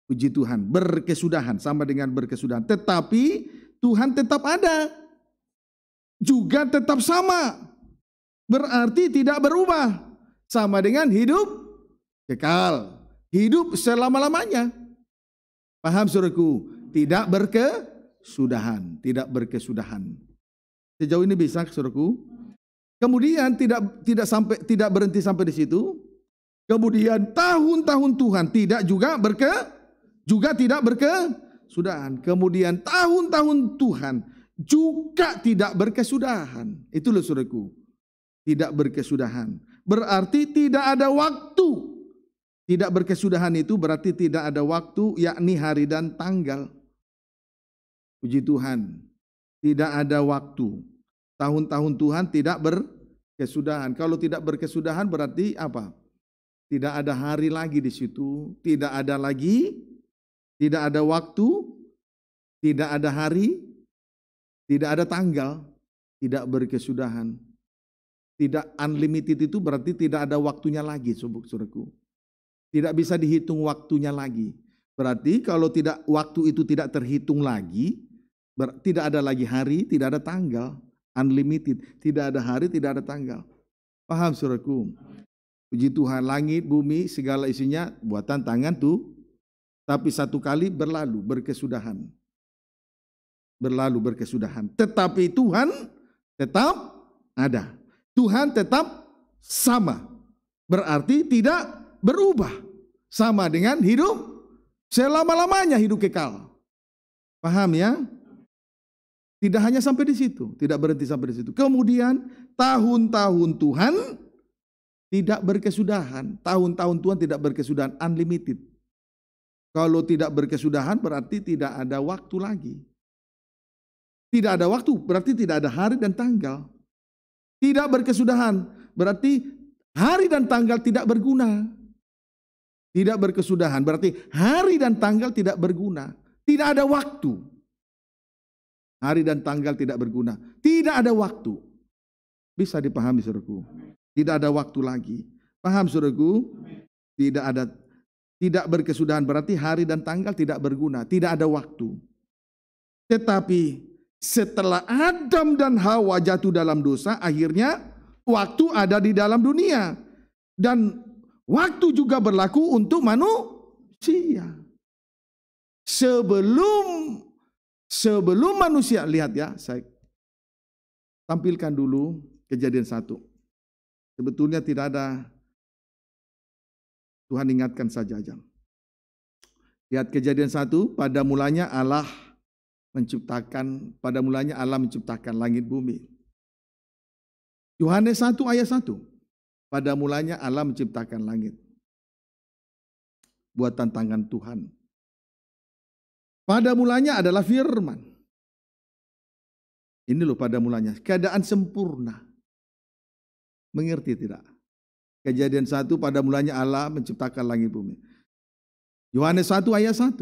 Puji Tuhan, berkesudahan sama dengan berkesudahan. Tetapi Tuhan tetap ada. Juga tetap sama. Berarti tidak berubah. Sama dengan hidup kekal. Hidup selama-lamanya. Paham suruhku? Tidak berkesudahan. Tidak berkesudahan. Sejauh ini bisa suruhku? Kemudian tidak tidak sampai tidak berhenti sampai di situ. Kemudian tahun-tahun Tuhan tidak juga berke juga tidak berke berkesudahan. Kemudian tahun-tahun Tuhan juga tidak berkesudahan. Itulah suratku. Tidak berkesudahan. Berarti tidak ada waktu. Tidak berkesudahan itu berarti tidak ada waktu yakni hari dan tanggal. Puji Tuhan. Tidak ada waktu. Tahun-tahun Tuhan tidak berkesudahan. Kalau tidak berkesudahan berarti apa? Tidak ada hari lagi di situ, tidak ada lagi, tidak ada waktu, tidak ada hari, tidak ada tanggal, tidak berkesudahan. Tidak unlimited itu berarti tidak ada waktunya lagi, suruhku. Tidak bisa dihitung waktunya lagi. Berarti kalau tidak waktu itu tidak terhitung lagi, ber, tidak ada lagi hari, tidak ada tanggal, unlimited, tidak ada hari, tidak ada tanggal. Paham suruhku? Puji Tuhan langit, bumi, segala isinya buatan tangan tuh. Tapi satu kali berlalu, berkesudahan berlalu berkesudahan. Tetapi Tuhan tetap ada. Tuhan tetap sama. Berarti tidak berubah. Sama dengan hidup selama-lamanya hidup kekal. Paham ya? Tidak hanya sampai di situ, tidak berhenti sampai di situ. Kemudian tahun-tahun Tuhan tidak berkesudahan, tahun-tahun Tuhan tidak berkesudahan, unlimited. Kalau tidak berkesudahan berarti tidak ada waktu lagi. Tidak ada waktu, berarti tidak ada hari dan tanggal. Tidak berkesudahan, berarti hari dan tanggal tidak berguna. Tidak berkesudahan, berarti hari dan tanggal tidak berguna. Tidak ada waktu. Hari dan tanggal tidak berguna. Tidak ada waktu. Bisa dipahami suruhku. Tidak ada waktu lagi. Paham suruhku? Tidak ada tidak berkesudahan berarti hari dan tanggal tidak berguna, tidak ada waktu. Tetapi setelah Adam dan Hawa jatuh dalam dosa, akhirnya waktu ada di dalam dunia. Dan waktu juga berlaku untuk manusia. Sebelum sebelum manusia, lihat ya, saya tampilkan dulu kejadian satu. Sebetulnya tidak ada Tuhan ingatkan saja aja. Lihat kejadian satu, pada mulanya Allah menciptakan pada mulanya Allah menciptakan langit bumi. Yohanes 1 ayat 1. Pada mulanya Allah menciptakan langit. buat tantangan Tuhan. Pada mulanya adalah firman. Ini loh pada mulanya. Keadaan sempurna. Mengerti tidak? Kejadian satu pada mulanya Allah menciptakan langit bumi. Yohanes 1 ayat 1.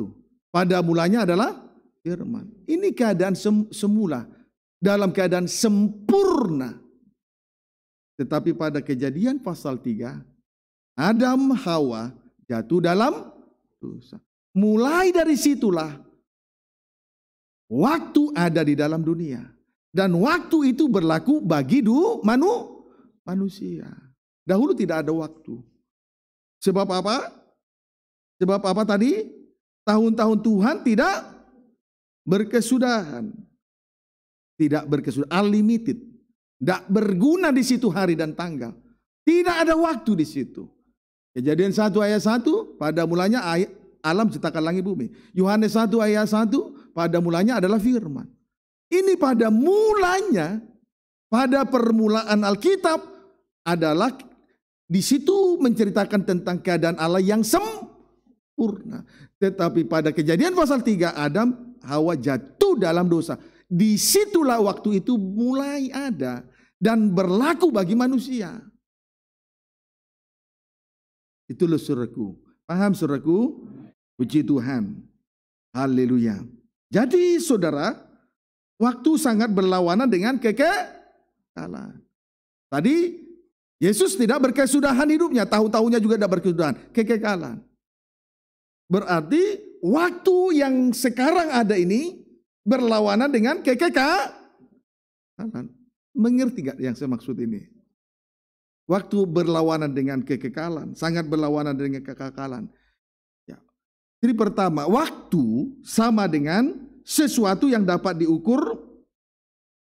Pada mulanya adalah firman. Ini keadaan sem semula dalam keadaan sempurna. Tetapi pada kejadian pasal 3, Adam Hawa jatuh dalam dosa. Mulai dari situlah waktu ada di dalam dunia dan waktu itu berlaku bagi du manu manusia. Dahulu tidak ada waktu. Sebab apa? Sebab apa tadi? Tahun-tahun Tuhan tidak berkesudahan. Tidak berkesudahan, unlimited. Tidak berguna di situ hari dan tanggal. Tidak ada waktu di situ. Kejadian 1 ayat 1, pada mulanya ayat, alam ciptakan langit bumi. Yohanes 1 ayat 1, pada mulanya adalah firman. Ini pada mulanya, pada permulaan Alkitab adalah di situ menceritakan tentang keadaan Allah yang sempurna. Tetapi pada kejadian pasal 3 Adam Hawa jatuh dalam dosa. Disitulah waktu itu mulai ada dan berlaku bagi manusia. Itulah loh suraku. Paham suraku? Puji Tuhan. Haleluya. Jadi saudara, waktu sangat berlawanan dengan keke kekekalan. Tadi Yesus tidak berkesudahan hidupnya, tahun-tahunnya juga tidak berkesudahan, kekekalan. Berarti waktu yang sekarang ada ini berlawanan dengan KKK. Mengerti gak yang saya maksud ini? Waktu berlawanan dengan kekekalan, sangat berlawanan dengan kekekalan. Ya. Jadi pertama, waktu sama dengan sesuatu yang dapat diukur,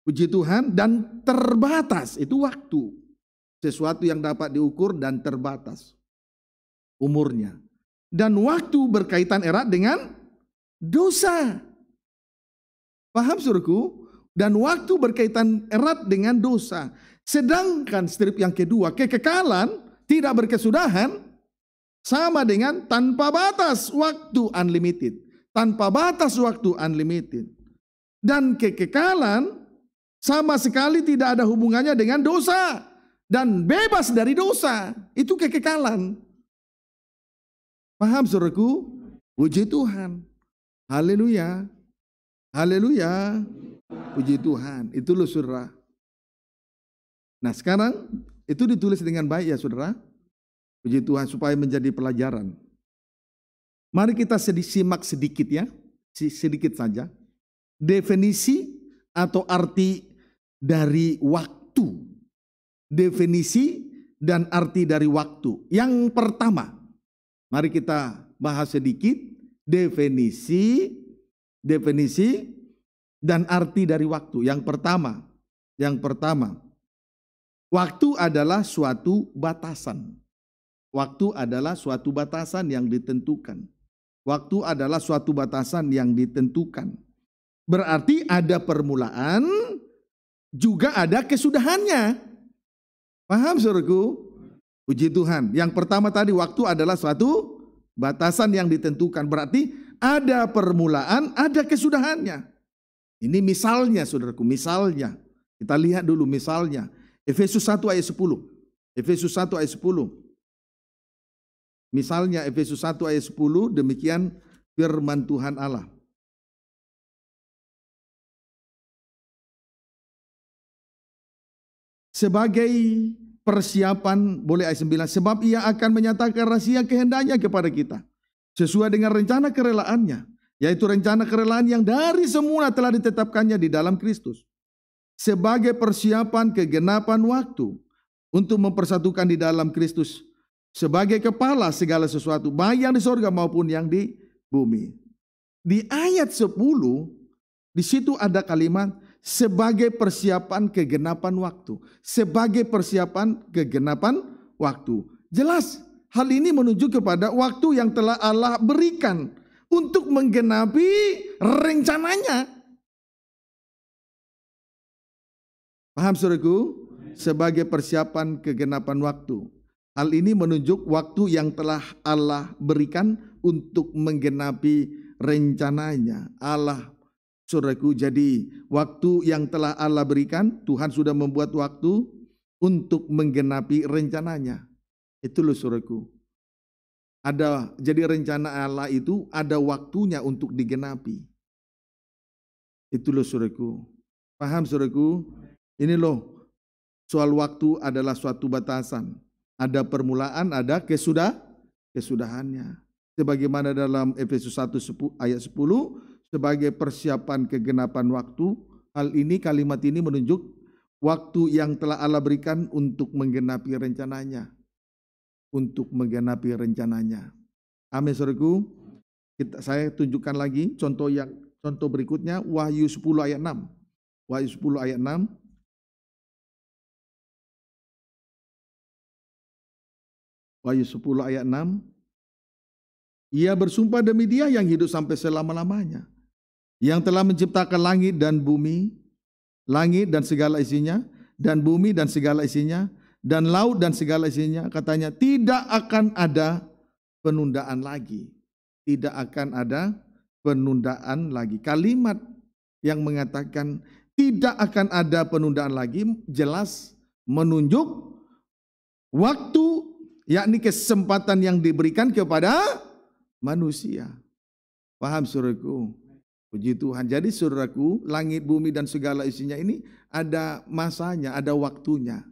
puji Tuhan, dan terbatas. Itu waktu. Sesuatu yang dapat diukur dan terbatas. Umurnya, dan waktu berkaitan erat dengan dosa. Paham suruhku? Dan waktu berkaitan erat dengan dosa. Sedangkan strip yang kedua, kekekalan tidak berkesudahan sama dengan tanpa batas waktu unlimited. Tanpa batas waktu unlimited. Dan kekekalan sama sekali tidak ada hubungannya dengan dosa. Dan bebas dari dosa. Itu kekekalan. Paham suruhku? Puji Tuhan. Haleluya. Haleluya. Puji Tuhan. Itu loh saudara. Nah sekarang itu ditulis dengan baik ya saudara. Puji Tuhan supaya menjadi pelajaran. Mari kita simak sedikit ya. Sedikit saja. Definisi atau arti dari waktu. Definisi dan arti dari waktu. Yang pertama, Mari kita bahas sedikit definisi definisi dan arti dari waktu. Yang pertama, yang pertama, waktu adalah suatu batasan. Waktu adalah suatu batasan yang ditentukan. Waktu adalah suatu batasan yang ditentukan. Berarti ada permulaan juga ada kesudahannya. Paham suruhku? Puji Tuhan. Yang pertama tadi waktu adalah suatu batasan yang ditentukan. Berarti ada permulaan, ada kesudahannya. Ini misalnya saudaraku, misalnya. Kita lihat dulu misalnya. Efesus 1 ayat 10. Efesus 1 ayat 10. Misalnya Efesus 1 ayat 10 demikian firman Tuhan Allah. Sebagai persiapan boleh ayat 9 sebab ia akan menyatakan rahasia kehendaknya kepada kita sesuai dengan rencana kerelaannya yaitu rencana kerelaan yang dari semula telah ditetapkannya di dalam Kristus sebagai persiapan kegenapan waktu untuk mempersatukan di dalam Kristus sebagai kepala segala sesuatu baik yang di sorga maupun yang di bumi. Di ayat 10 di situ ada kalimat sebagai persiapan kegenapan waktu. Sebagai persiapan kegenapan waktu. Jelas hal ini menunjuk kepada waktu yang telah Allah berikan untuk menggenapi rencananya. Paham saudaraku? Sebagai persiapan kegenapan waktu. Hal ini menunjuk waktu yang telah Allah berikan untuk menggenapi rencananya. Allah Saudaraku, jadi waktu yang telah Allah berikan, Tuhan sudah membuat waktu untuk menggenapi rencananya. Itu loh saudaraku. Ada jadi rencana Allah itu ada waktunya untuk digenapi. Itu loh saudaraku. Paham saudaraku? Ini loh soal waktu adalah suatu batasan. Ada permulaan, ada kesudah kesudahannya. Sebagaimana dalam Efesus 1 ayat 10, sebagai persiapan kegenapan waktu. Hal ini kalimat ini menunjuk waktu yang telah Allah berikan untuk menggenapi rencananya. Untuk menggenapi rencananya. Amin saudaraku. Kita, saya tunjukkan lagi contoh yang contoh berikutnya Wahyu 10 ayat 6. Wahyu 10 ayat 6. Wahyu 10 ayat 6. Ia bersumpah demi dia yang hidup sampai selama-lamanya yang telah menciptakan langit dan bumi, langit dan segala isinya, dan bumi dan segala isinya, dan laut dan segala isinya, katanya tidak akan ada penundaan lagi. Tidak akan ada penundaan lagi. Kalimat yang mengatakan tidak akan ada penundaan lagi jelas menunjuk waktu yakni kesempatan yang diberikan kepada manusia. Paham suruhku? Puji Tuhan. Jadi saudaraku, langit, bumi, dan segala isinya ini ada masanya, ada waktunya.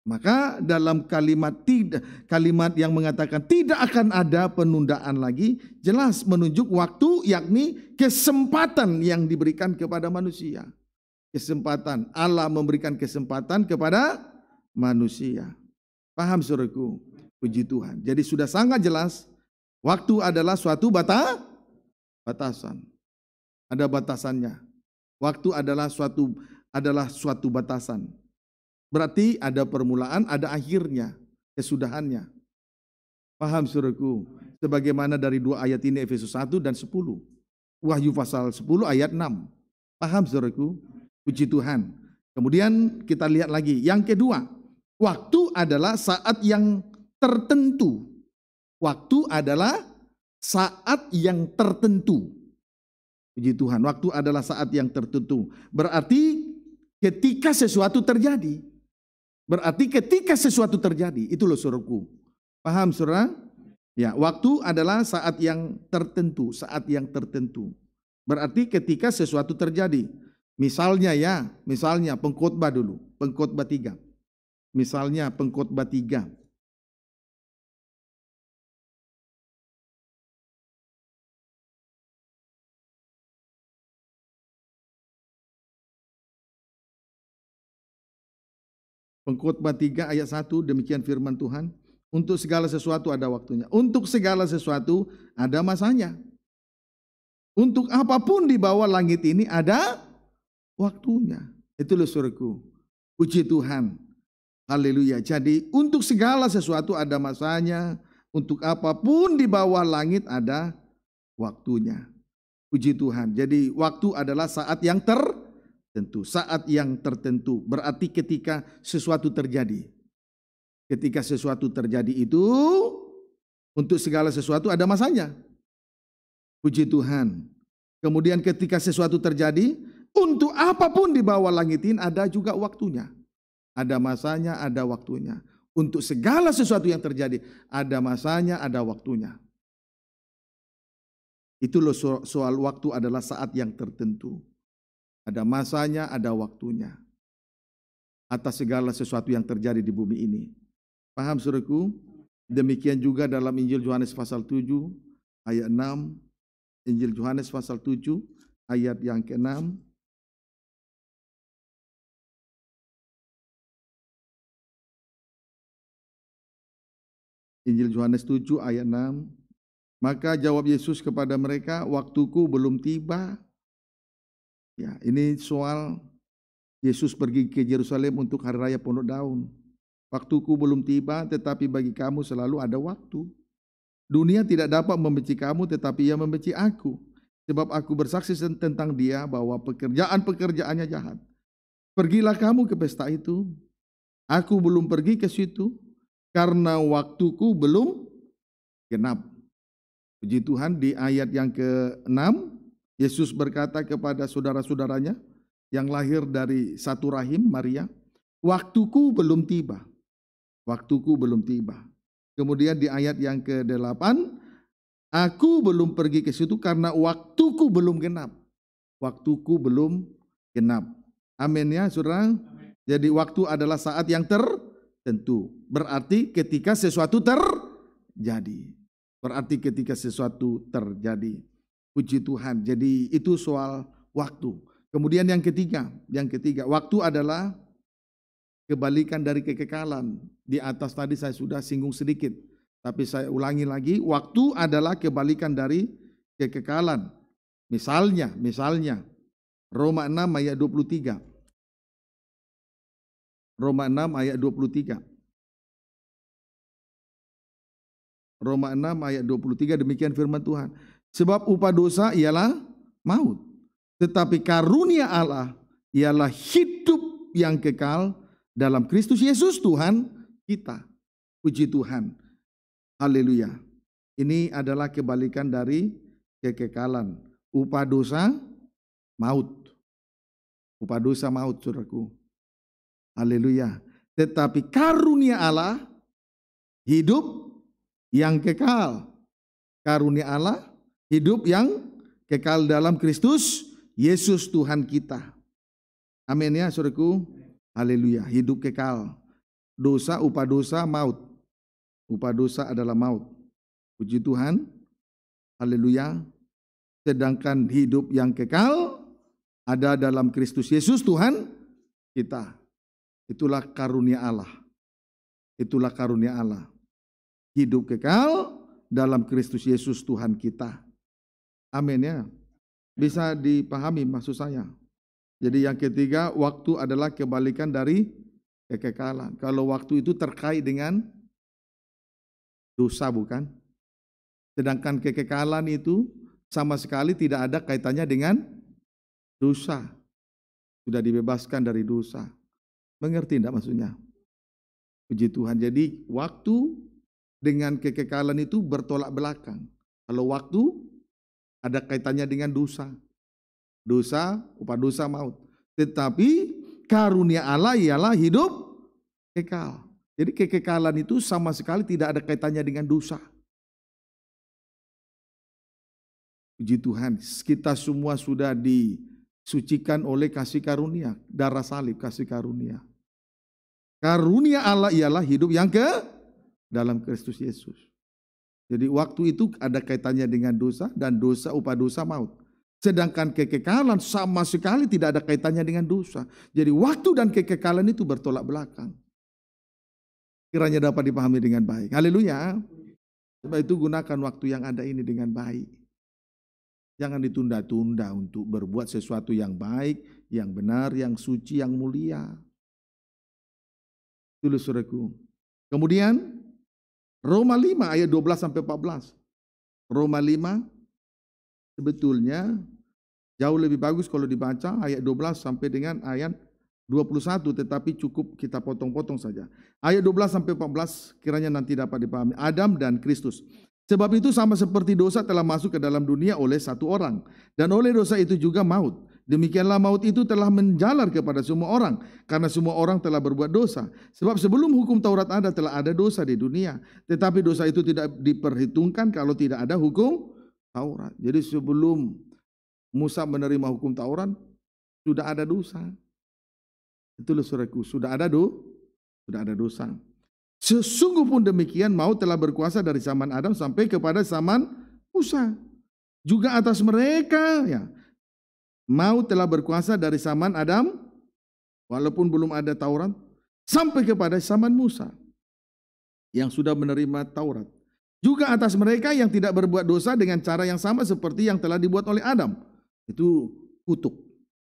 Maka dalam kalimat tidak kalimat yang mengatakan tidak akan ada penundaan lagi jelas menunjuk waktu yakni kesempatan yang diberikan kepada manusia. Kesempatan Allah memberikan kesempatan kepada manusia. Paham Saudaraku? Puji Tuhan. Jadi sudah sangat jelas waktu adalah suatu batas batasan. Ada batasannya. Waktu adalah suatu adalah suatu batasan. Berarti ada permulaan, ada akhirnya, kesudahannya. Paham suruhku? Sebagaimana dari dua ayat ini Efesus 1 dan 10. Wahyu pasal 10 ayat 6. Paham suruhku? Puji Tuhan. Kemudian kita lihat lagi. Yang kedua, waktu adalah saat yang tertentu. Waktu adalah saat yang tertentu. Puji Tuhan, waktu adalah saat yang tertentu. Berarti ketika sesuatu terjadi. Berarti ketika sesuatu terjadi, itu loh suruhku. Paham saudara? Ya, waktu adalah saat yang tertentu, saat yang tertentu. Berarti ketika sesuatu terjadi. Misalnya ya, misalnya pengkhotbah dulu, pengkhotbah tiga. Misalnya pengkhotbah tiga. Pengkhotbah 3 ayat 1 demikian firman Tuhan. Untuk segala sesuatu ada waktunya. Untuk segala sesuatu ada masanya. Untuk apapun di bawah langit ini ada waktunya. Itulah surku. Puji Tuhan. Haleluya. Jadi untuk segala sesuatu ada masanya. Untuk apapun di bawah langit ada waktunya. Puji Tuhan. Jadi waktu adalah saat yang ter tentu, saat yang tertentu. Berarti ketika sesuatu terjadi. Ketika sesuatu terjadi itu untuk segala sesuatu ada masanya. Puji Tuhan. Kemudian ketika sesuatu terjadi, untuk apapun di bawah langitin ada juga waktunya. Ada masanya, ada waktunya. Untuk segala sesuatu yang terjadi, ada masanya, ada waktunya. Itu loh soal waktu adalah saat yang tertentu. Ada masanya, ada waktunya. Atas segala sesuatu yang terjadi di bumi ini. Paham suruhku? Demikian juga dalam Injil Yohanes pasal 7 ayat 6. Injil Yohanes pasal 7 ayat yang ke-6. Injil Yohanes 7 ayat 6. Maka jawab Yesus kepada mereka, waktuku belum tiba Ya, ini soal Yesus pergi ke Yerusalem untuk hari raya pondok daun. Waktuku belum tiba, tetapi bagi kamu selalu ada waktu. Dunia tidak dapat membenci kamu, tetapi ia membenci aku. Sebab aku bersaksi tentang dia bahwa pekerjaan-pekerjaannya jahat. Pergilah kamu ke pesta itu. Aku belum pergi ke situ, karena waktuku belum genap. Puji Tuhan di ayat yang ke-6, Yesus berkata kepada saudara-saudaranya yang lahir dari satu rahim Maria, "Waktuku belum tiba. Waktuku belum tiba." Kemudian di ayat yang ke-8, "Aku belum pergi ke situ karena waktuku belum genap." Waktuku belum genap. Amin ya, Saudara. Jadi waktu adalah saat yang tertentu. Berarti ketika sesuatu terjadi. Berarti ketika sesuatu terjadi. Puji Tuhan. Jadi itu soal waktu. Kemudian yang ketiga, yang ketiga, waktu adalah kebalikan dari kekekalan. Di atas tadi saya sudah singgung sedikit, tapi saya ulangi lagi, waktu adalah kebalikan dari kekekalan. Misalnya, misalnya Roma 6 ayat 23. Roma 6 ayat 23. Roma 6 ayat 23 demikian firman Tuhan. Sebab upah dosa ialah maut. Tetapi karunia Allah ialah hidup yang kekal dalam Kristus Yesus Tuhan kita. Puji Tuhan. Haleluya. Ini adalah kebalikan dari kekekalan. Upah dosa maut. Upah dosa maut, saudaraku. Haleluya. Tetapi karunia Allah hidup yang kekal. Karunia Allah hidup yang kekal dalam Kristus Yesus Tuhan kita. Amin ya suruhku. Haleluya. Hidup kekal. Dosa, upah dosa, maut. Upah dosa adalah maut. Puji Tuhan. Haleluya. Sedangkan hidup yang kekal ada dalam Kristus Yesus Tuhan kita. Itulah karunia Allah. Itulah karunia Allah. Hidup kekal dalam Kristus Yesus Tuhan kita. Amin ya. Hmm. Bisa dipahami maksud saya. Jadi yang ketiga, waktu adalah kebalikan dari kekekalan. Kalau waktu itu terkait dengan dosa bukan? Sedangkan kekekalan itu sama sekali tidak ada kaitannya dengan dosa. Sudah dibebaskan dari dosa. Mengerti tidak maksudnya? Puji Tuhan. Jadi waktu dengan kekekalan itu bertolak belakang. Kalau waktu ada kaitannya dengan dosa. Dosa, upah dosa maut. Tetapi karunia Allah ialah hidup kekal. Jadi kekekalan itu sama sekali tidak ada kaitannya dengan dosa. Puji Tuhan, kita semua sudah disucikan oleh kasih karunia, darah salib kasih karunia. Karunia Allah ialah hidup yang ke dalam Kristus Yesus. Jadi waktu itu ada kaitannya dengan dosa dan dosa upah dosa maut. Sedangkan kekekalan sama sekali tidak ada kaitannya dengan dosa. Jadi waktu dan kekekalan itu bertolak belakang. Kiranya dapat dipahami dengan baik. Haleluya. Sebab itu gunakan waktu yang ada ini dengan baik. Jangan ditunda-tunda untuk berbuat sesuatu yang baik, yang benar, yang suci, yang mulia. Tulis suraku. Kemudian Roma 5 ayat 12 sampai 14. Roma 5 sebetulnya jauh lebih bagus kalau dibaca ayat 12 sampai dengan ayat 21 tetapi cukup kita potong-potong saja. Ayat 12 sampai 14 kiranya nanti dapat dipahami Adam dan Kristus. Sebab itu sama seperti dosa telah masuk ke dalam dunia oleh satu orang dan oleh dosa itu juga maut. Demikianlah maut itu telah menjalar kepada semua orang karena semua orang telah berbuat dosa. Sebab sebelum hukum Taurat ada telah ada dosa di dunia, tetapi dosa itu tidak diperhitungkan kalau tidak ada hukum Taurat. Jadi sebelum Musa menerima hukum Taurat sudah ada dosa. Itulah suratku, sudah ada do, sudah ada dosa. Sesungguh pun demikian maut telah berkuasa dari zaman Adam sampai kepada zaman Musa. Juga atas mereka ya Mau telah berkuasa dari zaman Adam, walaupun belum ada Taurat, sampai kepada zaman Musa yang sudah menerima Taurat. Juga atas mereka yang tidak berbuat dosa dengan cara yang sama seperti yang telah dibuat oleh Adam. Itu kutuk,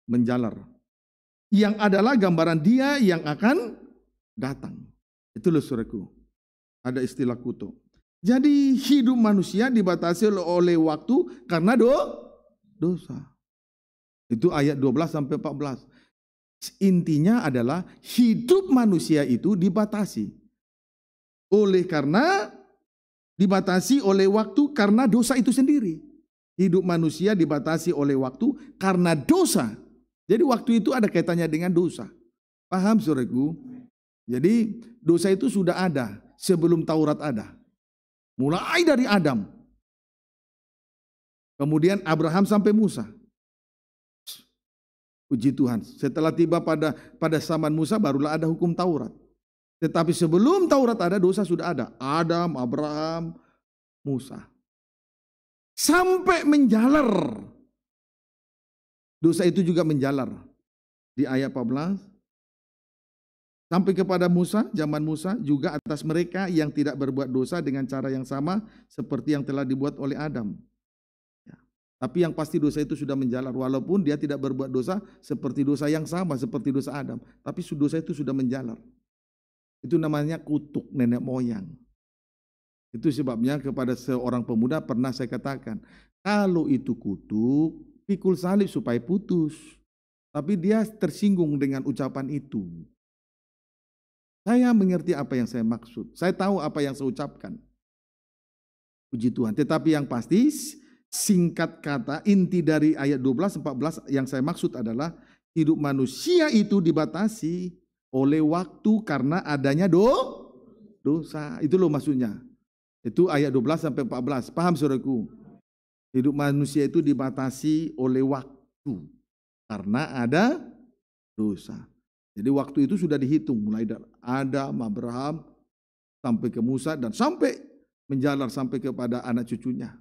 menjalar. Yang adalah gambaran dia yang akan datang. Itulah suraku. Ada istilah kutuk. Jadi hidup manusia dibatasi oleh waktu karena do, dosa. Itu ayat 12 sampai 14. Intinya adalah hidup manusia itu dibatasi. Oleh karena dibatasi oleh waktu karena dosa itu sendiri. Hidup manusia dibatasi oleh waktu karena dosa. Jadi waktu itu ada kaitannya dengan dosa. Paham saudaraku? Jadi dosa itu sudah ada sebelum Taurat ada. Mulai dari Adam. Kemudian Abraham sampai Musa. Puji Tuhan. Setelah tiba pada pada zaman Musa barulah ada hukum Taurat. Tetapi sebelum Taurat ada dosa sudah ada. Adam, Abraham, Musa. Sampai menjalar. Dosa itu juga menjalar. Di ayat 14. Sampai kepada Musa, zaman Musa juga atas mereka yang tidak berbuat dosa dengan cara yang sama seperti yang telah dibuat oleh Adam. Tapi yang pasti dosa itu sudah menjalar walaupun dia tidak berbuat dosa seperti dosa yang sama seperti dosa Adam, tapi dosa itu sudah menjalar. Itu namanya kutuk nenek moyang. Itu sebabnya kepada seorang pemuda pernah saya katakan, kalau itu kutuk, pikul salib supaya putus. Tapi dia tersinggung dengan ucapan itu. Saya mengerti apa yang saya maksud. Saya tahu apa yang saya ucapkan. Puji Tuhan. Tetapi yang pasti singkat kata inti dari ayat 12 14 yang saya maksud adalah hidup manusia itu dibatasi oleh waktu karena adanya do dosa. Itu loh maksudnya. Itu ayat 12 sampai 14. Paham Saudaraku? Hidup manusia itu dibatasi oleh waktu karena ada dosa. Jadi waktu itu sudah dihitung mulai dari Adam, Abraham sampai ke Musa dan sampai menjalar sampai kepada anak cucunya.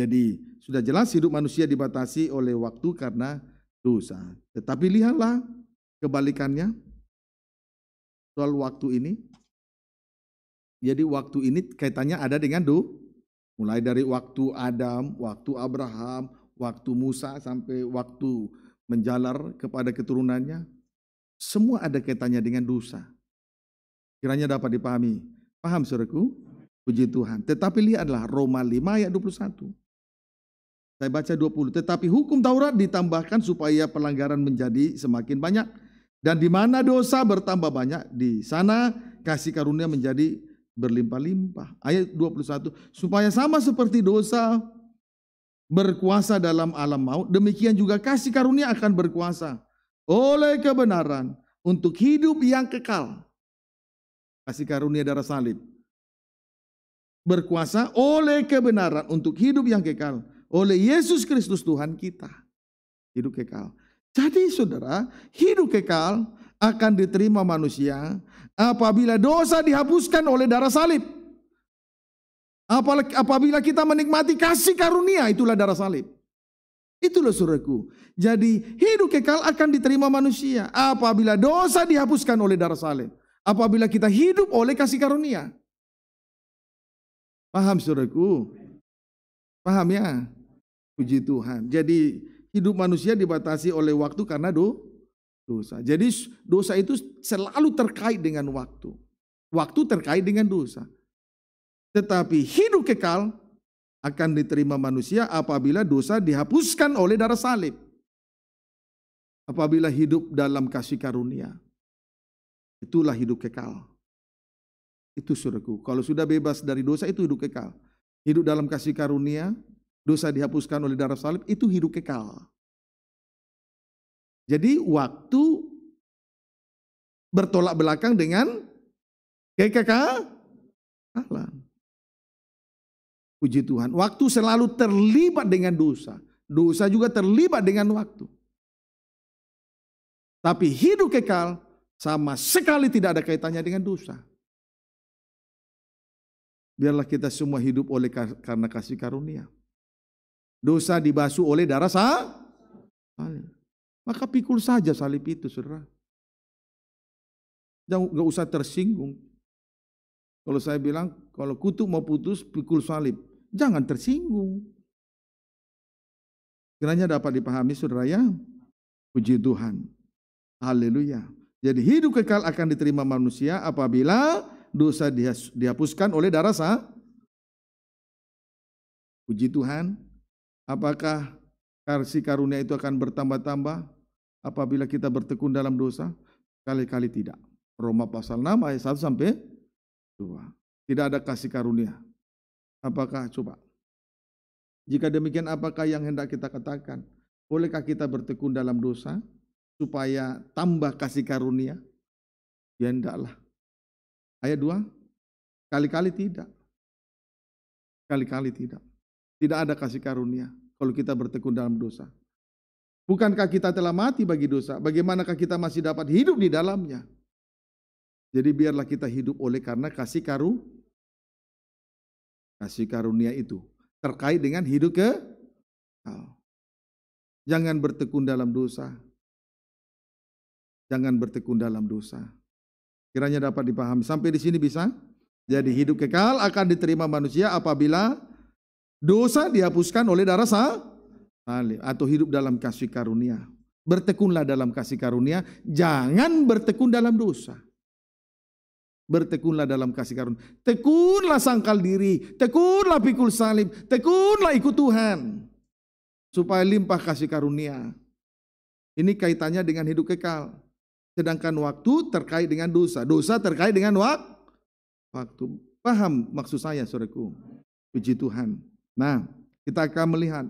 Jadi sudah jelas hidup manusia dibatasi oleh waktu karena dosa. Tetapi lihatlah kebalikannya soal waktu ini. Jadi waktu ini kaitannya ada dengan do. Mulai dari waktu Adam, waktu Abraham, waktu Musa sampai waktu menjalar kepada keturunannya. Semua ada kaitannya dengan dosa. Kiranya dapat dipahami. Paham suruhku? Puji Tuhan. Tetapi lihatlah Roma 5 ayat 21. Saya baca 20. Tetapi hukum Taurat ditambahkan supaya pelanggaran menjadi semakin banyak. Dan di mana dosa bertambah banyak, di sana kasih karunia menjadi berlimpah-limpah. Ayat 21. Supaya sama seperti dosa berkuasa dalam alam maut, demikian juga kasih karunia akan berkuasa oleh kebenaran untuk hidup yang kekal. Kasih karunia darah salib. Berkuasa oleh kebenaran untuk hidup yang kekal oleh Yesus Kristus Tuhan kita. Hidup kekal. Jadi saudara, hidup kekal akan diterima manusia apabila dosa dihapuskan oleh darah salib. Apabila kita menikmati kasih karunia, itulah darah salib. Itulah suraku. Jadi hidup kekal akan diterima manusia apabila dosa dihapuskan oleh darah salib. Apabila kita hidup oleh kasih karunia. Paham suraku? Paham ya? Puji Tuhan. Jadi hidup manusia dibatasi oleh waktu karena do, dosa. Jadi dosa itu selalu terkait dengan waktu. Waktu terkait dengan dosa. Tetapi hidup kekal akan diterima manusia apabila dosa dihapuskan oleh darah salib. Apabila hidup dalam kasih karunia. Itulah hidup kekal. Itu suruhku. Kalau sudah bebas dari dosa itu hidup kekal. Hidup dalam kasih karunia dosa dihapuskan oleh darah salib itu hidup kekal. Jadi waktu bertolak belakang dengan kekekalan. Puji Tuhan, waktu selalu terlibat dengan dosa. Dosa juga terlibat dengan waktu. Tapi hidup kekal sama sekali tidak ada kaitannya dengan dosa. Biarlah kita semua hidup oleh karena kasih karunia. Dosa dibasuh oleh darah sah. Maka pikul saja salib itu, saudara. Jangan gak usah tersinggung. Kalau saya bilang, kalau kutuk mau putus, pikul salib. Jangan tersinggung. Kiranya dapat dipahami, saudara ya. Puji Tuhan. Haleluya. Jadi hidup kekal akan diterima manusia apabila dosa dihapuskan oleh darah sah. Puji Tuhan. Apakah kasih karunia itu akan bertambah-tambah apabila kita bertekun dalam dosa? Kali-kali tidak. Roma pasal 6 ayat 1 sampai 2. Tidak ada kasih karunia. Apakah coba? Jika demikian apakah yang hendak kita katakan? Bolehkah kita bertekun dalam dosa supaya tambah kasih karunia? Ya hendaklah. Ayat 2. Kali-kali tidak. Kali-kali tidak. Tidak ada kasih karunia kalau kita bertekun dalam dosa. Bukankah kita telah mati bagi dosa? Bagaimanakah kita masih dapat hidup di dalamnya? Jadi biarlah kita hidup oleh karena kasih karu kasih karunia itu terkait dengan hidup ke oh. Jangan bertekun dalam dosa. Jangan bertekun dalam dosa. Kiranya dapat dipahami. Sampai di sini bisa? Jadi hidup kekal akan diterima manusia apabila Dosa dihapuskan oleh darah salib atau hidup dalam kasih karunia. Bertekunlah dalam kasih karunia, jangan bertekun dalam dosa. Bertekunlah dalam kasih karunia. Tekunlah sangkal diri, tekunlah pikul salib, tekunlah ikut Tuhan. Supaya limpah kasih karunia. Ini kaitannya dengan hidup kekal. Sedangkan waktu terkait dengan dosa. Dosa terkait dengan waktu. Paham maksud saya, saudaraku? Puji Tuhan. Nah, kita akan melihat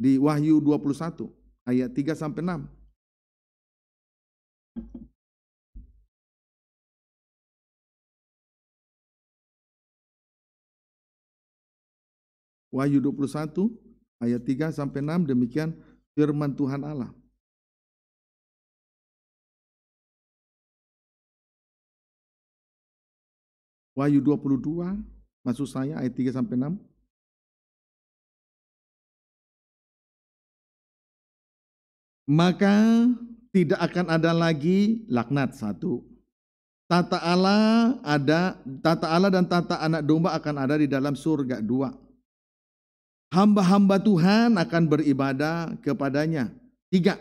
di Wahyu 21 ayat 3 sampai 6. Wahyu 21 ayat 3 sampai 6 demikian firman Tuhan Allah. Wahyu 22 maksud saya ayat 3 sampai 6 maka tidak akan ada lagi laknat satu. Tata Allah ada tata Allah dan tata anak domba akan ada di dalam surga dua. Hamba-hamba Tuhan akan beribadah kepadanya. Tiga.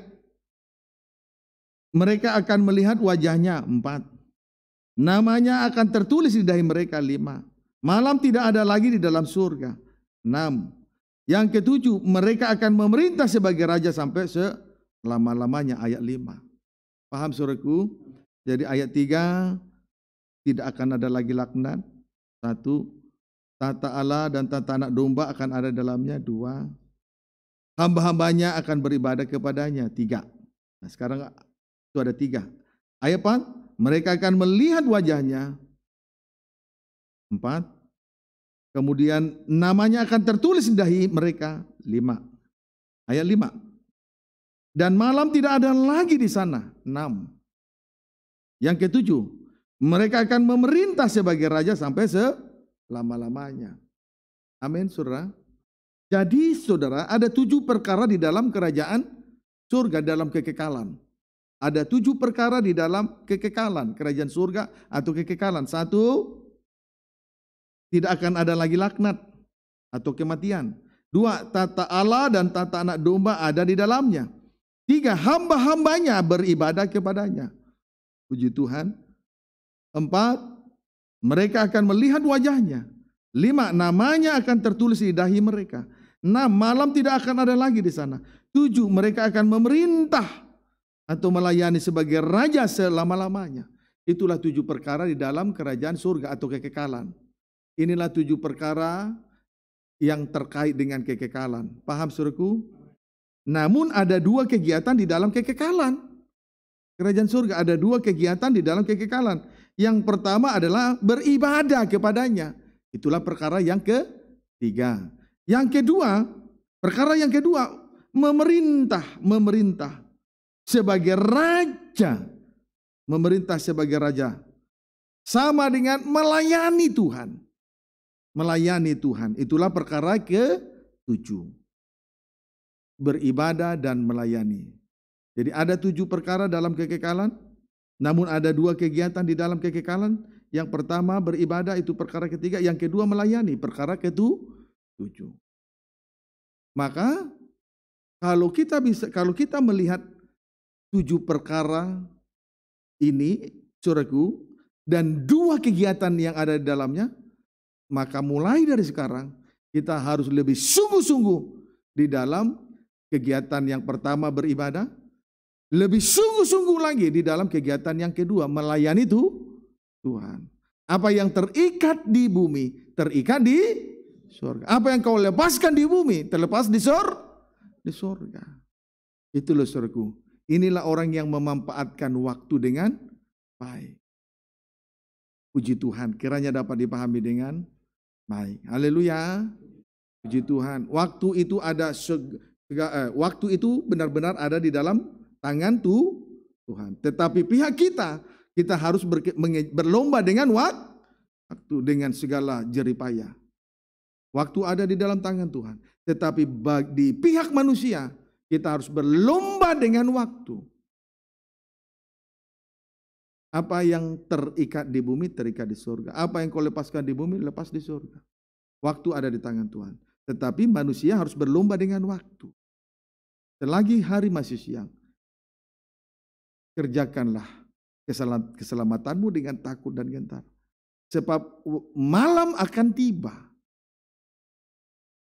Mereka akan melihat wajahnya. Empat. Namanya akan tertulis di dahi mereka. Lima. Malam tidak ada lagi di dalam surga. Enam. Yang ketujuh, mereka akan memerintah sebagai raja sampai lama-lamanya ayat 5. Paham suruhku? Jadi ayat 3 tidak akan ada lagi laknat. Satu, tata Allah dan tata anak domba akan ada dalamnya. Dua, hamba-hambanya akan beribadah kepadanya. Tiga. Nah sekarang itu ada tiga. Ayat 4, mereka akan melihat wajahnya. Empat, kemudian namanya akan tertulis di dahi mereka. Lima. Ayat lima, dan malam tidak ada lagi di sana. Enam. Yang ketujuh, mereka akan memerintah sebagai raja sampai selama-lamanya. Amin, saudara. Jadi, saudara, ada tujuh perkara di dalam kerajaan surga dalam kekekalan. Ada tujuh perkara di dalam kekekalan kerajaan surga atau kekekalan. Satu, tidak akan ada lagi laknat atau kematian. Dua, tata Allah dan tata anak domba ada di dalamnya. Tiga, hamba-hambanya beribadah kepadanya. Puji Tuhan. Empat, mereka akan melihat wajahnya. Lima, namanya akan tertulis di dahi mereka. Enam, malam tidak akan ada lagi di sana. Tujuh, mereka akan memerintah atau melayani sebagai raja selama-lamanya. Itulah tujuh perkara di dalam kerajaan surga atau kekekalan. Inilah tujuh perkara yang terkait dengan kekekalan. Paham suruhku? Namun ada dua kegiatan di dalam kekekalan. Kerajaan surga ada dua kegiatan di dalam kekekalan. Yang pertama adalah beribadah kepadanya. Itulah perkara yang ketiga. Yang kedua, perkara yang kedua memerintah, memerintah sebagai raja. Memerintah sebagai raja. Sama dengan melayani Tuhan. Melayani Tuhan. Itulah perkara ketujuh beribadah dan melayani. Jadi ada tujuh perkara dalam kekekalan, namun ada dua kegiatan di dalam kekekalan. Yang pertama beribadah itu perkara ketiga, yang kedua melayani perkara ketujuh. Maka kalau kita bisa kalau kita melihat tujuh perkara ini suraku dan dua kegiatan yang ada di dalamnya maka mulai dari sekarang kita harus lebih sungguh-sungguh di dalam kegiatan yang pertama beribadah, lebih sungguh-sungguh lagi di dalam kegiatan yang kedua melayani itu Tuhan. Apa yang terikat di bumi, terikat di surga. Apa yang kau lepaskan di bumi, terlepas di sur di surga. Itulah surga. Inilah orang yang memanfaatkan waktu dengan baik. Puji Tuhan, kiranya dapat dipahami dengan baik. Haleluya. Puji Tuhan. Waktu itu ada Eh, waktu itu benar-benar ada di dalam tangan tuh Tuhan. Tetapi pihak kita, kita harus berlomba dengan waktu dengan segala jeripaya. Waktu ada di dalam tangan Tuhan. Tetapi di pihak manusia, kita harus berlomba dengan waktu. Apa yang terikat di bumi terikat di surga. Apa yang kau lepaskan di bumi lepas di surga. Waktu ada di tangan Tuhan. Tetapi manusia harus berlomba dengan waktu. Selagi hari masih siang, kerjakanlah keselamatanmu dengan takut dan gentar. Sebab malam akan tiba.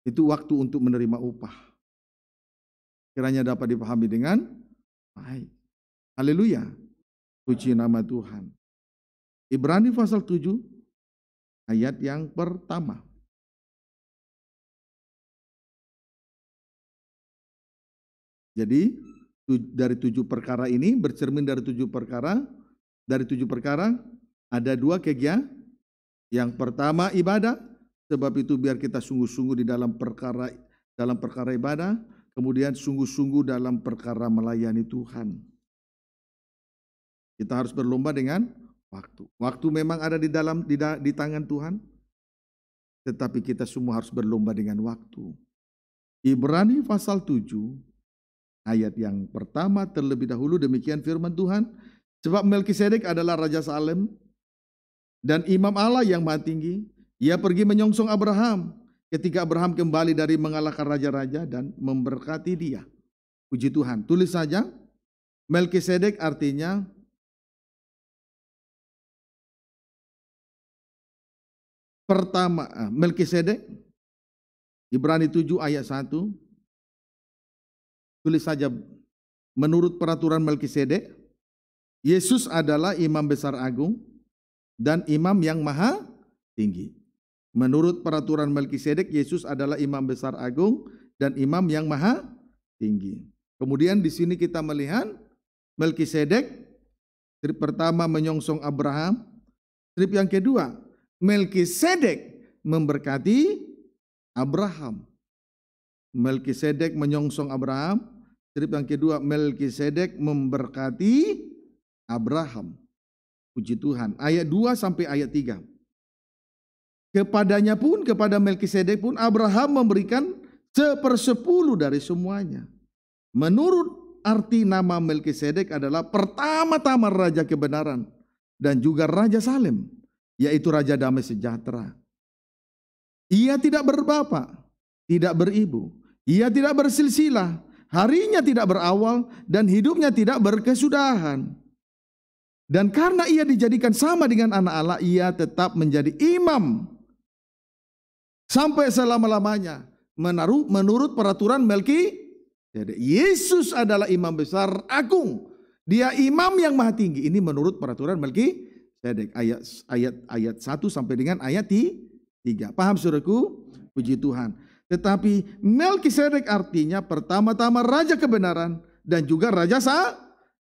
Itu waktu untuk menerima upah. Kiranya dapat dipahami dengan baik. Haleluya. Puji nama Tuhan. Ibrani pasal 7 ayat yang pertama. Jadi dari tujuh perkara ini bercermin dari tujuh perkara dari tujuh perkara ada dua kegiatan. Yang pertama ibadah, sebab itu biar kita sungguh-sungguh di dalam perkara dalam perkara ibadah, kemudian sungguh-sungguh dalam perkara melayani Tuhan. Kita harus berlomba dengan waktu. Waktu memang ada di dalam di, da, di tangan Tuhan, tetapi kita semua harus berlomba dengan waktu. Ibrani pasal 7 Ayat yang pertama terlebih dahulu demikian firman Tuhan. Sebab Melkisedek adalah Raja Salem dan Imam Allah yang maha tinggi. Ia pergi menyongsong Abraham ketika Abraham kembali dari mengalahkan raja-raja dan memberkati dia. Puji Tuhan. Tulis saja Melkisedek artinya pertama eh, Melkisedek Ibrani 7 ayat 1 Tulis saja menurut peraturan Melkisedek Yesus adalah imam besar agung dan imam yang maha tinggi. Menurut peraturan Melkisedek Yesus adalah imam besar agung dan imam yang maha tinggi. Kemudian di sini kita melihat Melkisedek trip pertama menyongsong Abraham, trip yang kedua Melkisedek memberkati Abraham. Melkisedek menyongsong Abraham, Strip yang kedua, Melkisedek memberkati Abraham. Puji Tuhan. Ayat 2 sampai ayat 3. Kepadanya pun, kepada Melkisedek pun Abraham memberikan sepersepuluh dari semuanya. Menurut arti nama Melkisedek adalah pertama-tama raja kebenaran dan juga raja Salem, yaitu raja damai sejahtera. Ia tidak berbapa, tidak beribu, ia tidak bersilsilah, harinya tidak berawal dan hidupnya tidak berkesudahan. Dan karena ia dijadikan sama dengan anak Allah, ia tetap menjadi imam sampai selama-lamanya. Menaruh menurut peraturan Melki, jadi Yesus adalah imam besar agung. Dia imam yang maha tinggi. Ini menurut peraturan Melki Jadi ayat ayat ayat 1 sampai dengan ayat 3. Paham suruhku? Puji Tuhan. Tetapi Melkisedek artinya pertama-tama raja kebenaran dan juga raja Sa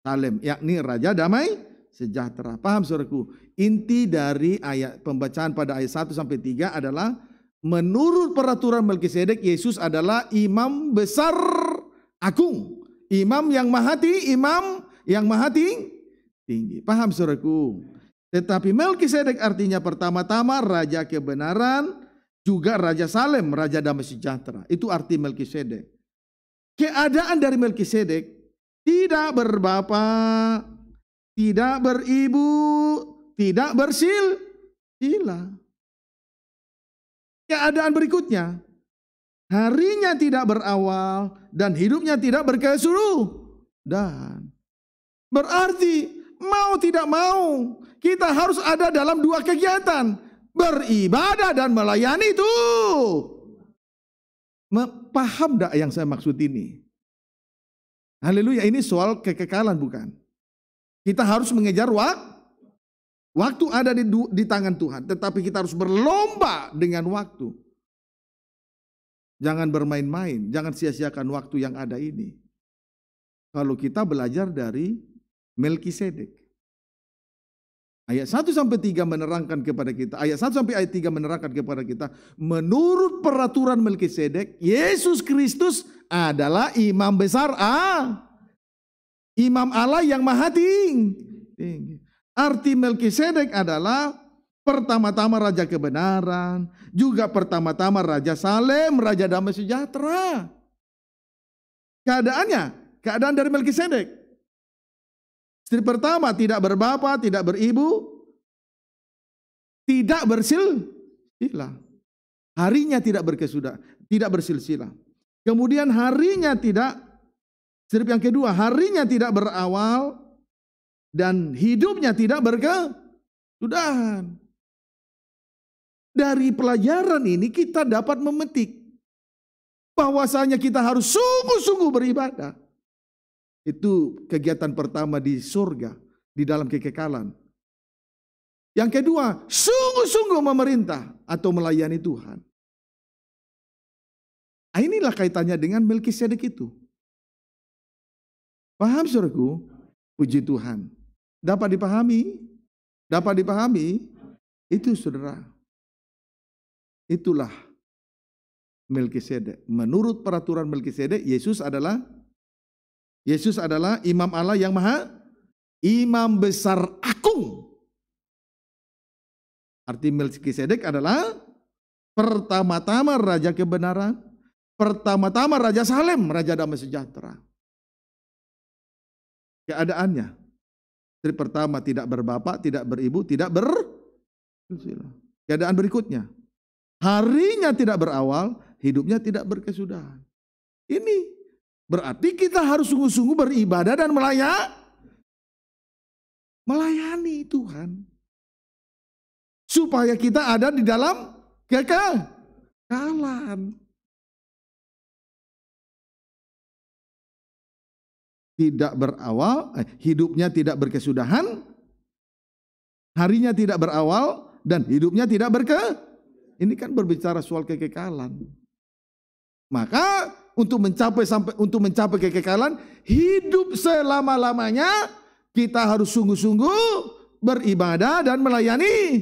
Salem, yakni raja damai sejahtera. Paham saudaraku? Inti dari ayat pembacaan pada ayat 1 sampai 3 adalah menurut peraturan Melkisedek Yesus adalah imam besar agung, imam yang mahati, imam yang mahati tinggi. Paham saudaraku? Tetapi Melkisedek artinya pertama-tama raja kebenaran, juga Raja Salem, Raja Damai Sejahtera. Itu arti Melkisedek. Keadaan dari Melkisedek tidak berbapa, tidak beribu, tidak bersil, sila. Keadaan berikutnya, harinya tidak berawal dan hidupnya tidak berkesuruh. Dan berarti mau tidak mau kita harus ada dalam dua kegiatan beribadah dan melayani itu. Paham tidak yang saya maksud ini? Haleluya, ini soal kekekalan bukan? Kita harus mengejar waktu. Waktu ada di, di tangan Tuhan, tetapi kita harus berlomba dengan waktu. Jangan bermain-main, jangan sia-siakan waktu yang ada ini. Kalau kita belajar dari Melkisedek, Ayat 1 sampai 3 menerangkan kepada kita, ayat 1 sampai ayat 3 menerangkan kepada kita, menurut peraturan Melkisedek, Yesus Kristus adalah imam besar A. Imam Allah yang maha tinggi. Arti Melkisedek adalah pertama-tama raja kebenaran, juga pertama-tama raja Salem, raja damai sejahtera. Keadaannya, keadaan dari Melkisedek. Istri pertama tidak berbapa, tidak beribu, tidak bersil bersilsilah. Harinya tidak berkesudah, tidak bersil bersilsilah. Kemudian harinya tidak strip yang kedua, harinya tidak berawal dan hidupnya tidak berkesudahan. Dari pelajaran ini kita dapat memetik bahwasanya kita harus sungguh-sungguh beribadah itu kegiatan pertama di surga, di dalam kekekalan. Yang kedua, sungguh-sungguh memerintah atau melayani Tuhan. Nah, inilah kaitannya dengan Melkisedek itu. Paham suruhku? Puji Tuhan. Dapat dipahami? Dapat dipahami? Itu saudara. Itulah Melkisedek. Menurut peraturan Melkisedek, Yesus adalah Yesus adalah imam Allah yang maha imam besar agung. Arti Melkisedek adalah pertama-tama raja kebenaran, pertama-tama raja Salem, raja damai sejahtera. Keadaannya Istri pertama tidak berbapak, tidak beribu, tidak ber Keadaan berikutnya. Harinya tidak berawal, hidupnya tidak berkesudahan. Ini Berarti kita harus sungguh-sungguh beribadah dan melayak, melayani Tuhan. Supaya kita ada di dalam kekekalan. Tidak berawal, eh, hidupnya tidak berkesudahan, harinya tidak berawal, dan hidupnya tidak berke. Ini kan berbicara soal kekekalan. Maka untuk mencapai sampai untuk mencapai kekekalan hidup selama-lamanya kita harus sungguh-sungguh beribadah dan melayani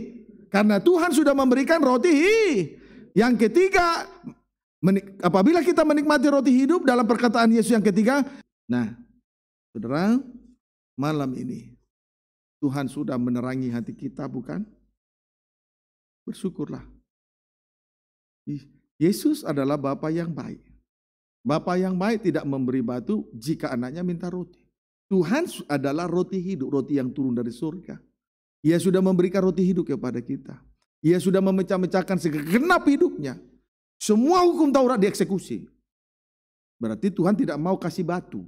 karena Tuhan sudah memberikan roti yang ketiga apabila kita menikmati roti hidup dalam perkataan Yesus yang ketiga nah Saudara malam ini Tuhan sudah menerangi hati kita bukan bersyukurlah Yesus adalah Bapa yang baik Bapak yang baik tidak memberi batu jika anaknya minta roti. Tuhan adalah roti hidup, roti yang turun dari surga. Ia sudah memberikan roti hidup kepada kita. Ia sudah memecah-mecahkan segenap hidupnya. Semua hukum Taurat dieksekusi. Berarti Tuhan tidak mau kasih batu.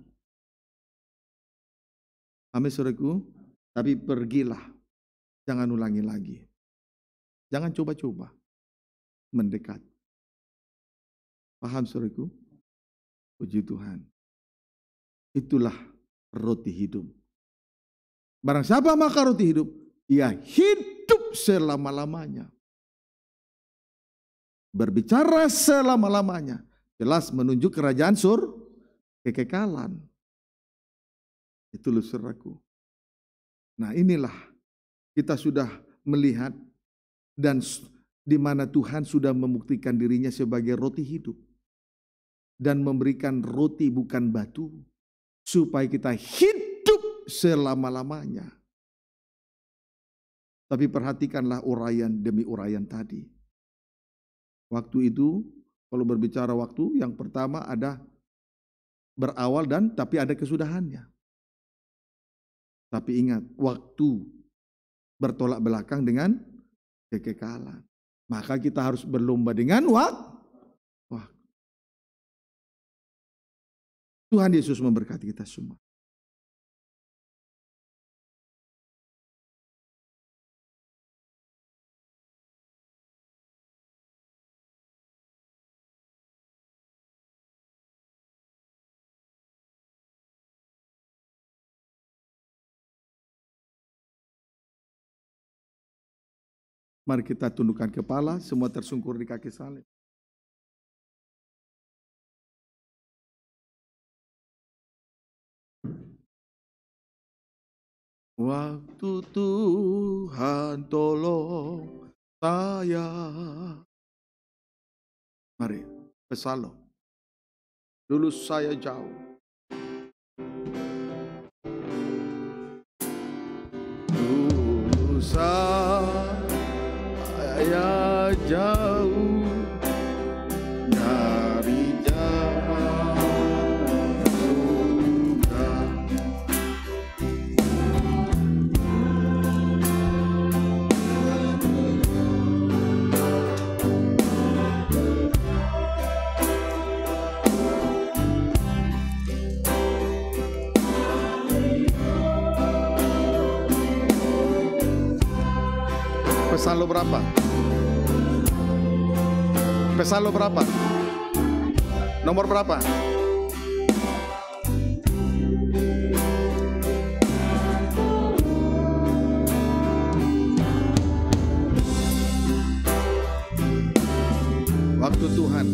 Amin suraku. Tapi pergilah. Jangan ulangi lagi. Jangan coba-coba. Mendekat. Paham suraku? Puji Tuhan. Itulah roti hidup. Barang siapa makan roti hidup, ia hidup selama-lamanya. Berbicara selama-lamanya. Jelas menunjuk kerajaan sur, kekekalan. Itu seraku. Nah inilah kita sudah melihat dan di mana Tuhan sudah membuktikan dirinya sebagai roti hidup dan memberikan roti bukan batu supaya kita hidup selama-lamanya. Tapi perhatikanlah uraian demi uraian tadi. Waktu itu kalau berbicara waktu yang pertama ada berawal dan tapi ada kesudahannya. Tapi ingat, waktu bertolak belakang dengan kekekalan. Maka kita harus berlomba dengan waktu Tuhan Yesus memberkati kita semua. Mari kita tundukkan kepala, semua tersungkur di kaki salib. Waktu Tuhan tolong saya. Mari, pesalo. Dulu saya jauh, pesan lo berapa? Pesan lo berapa? Nomor berapa? Waktu Tuhan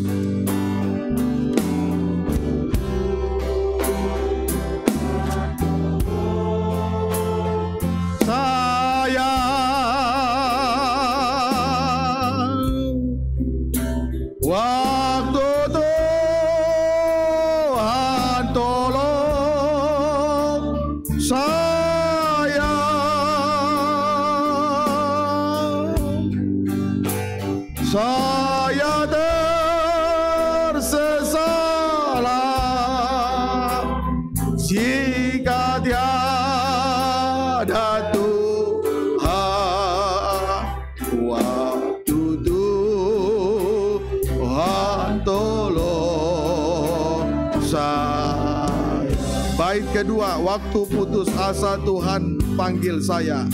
Waktu putus asa Tuhan panggil saya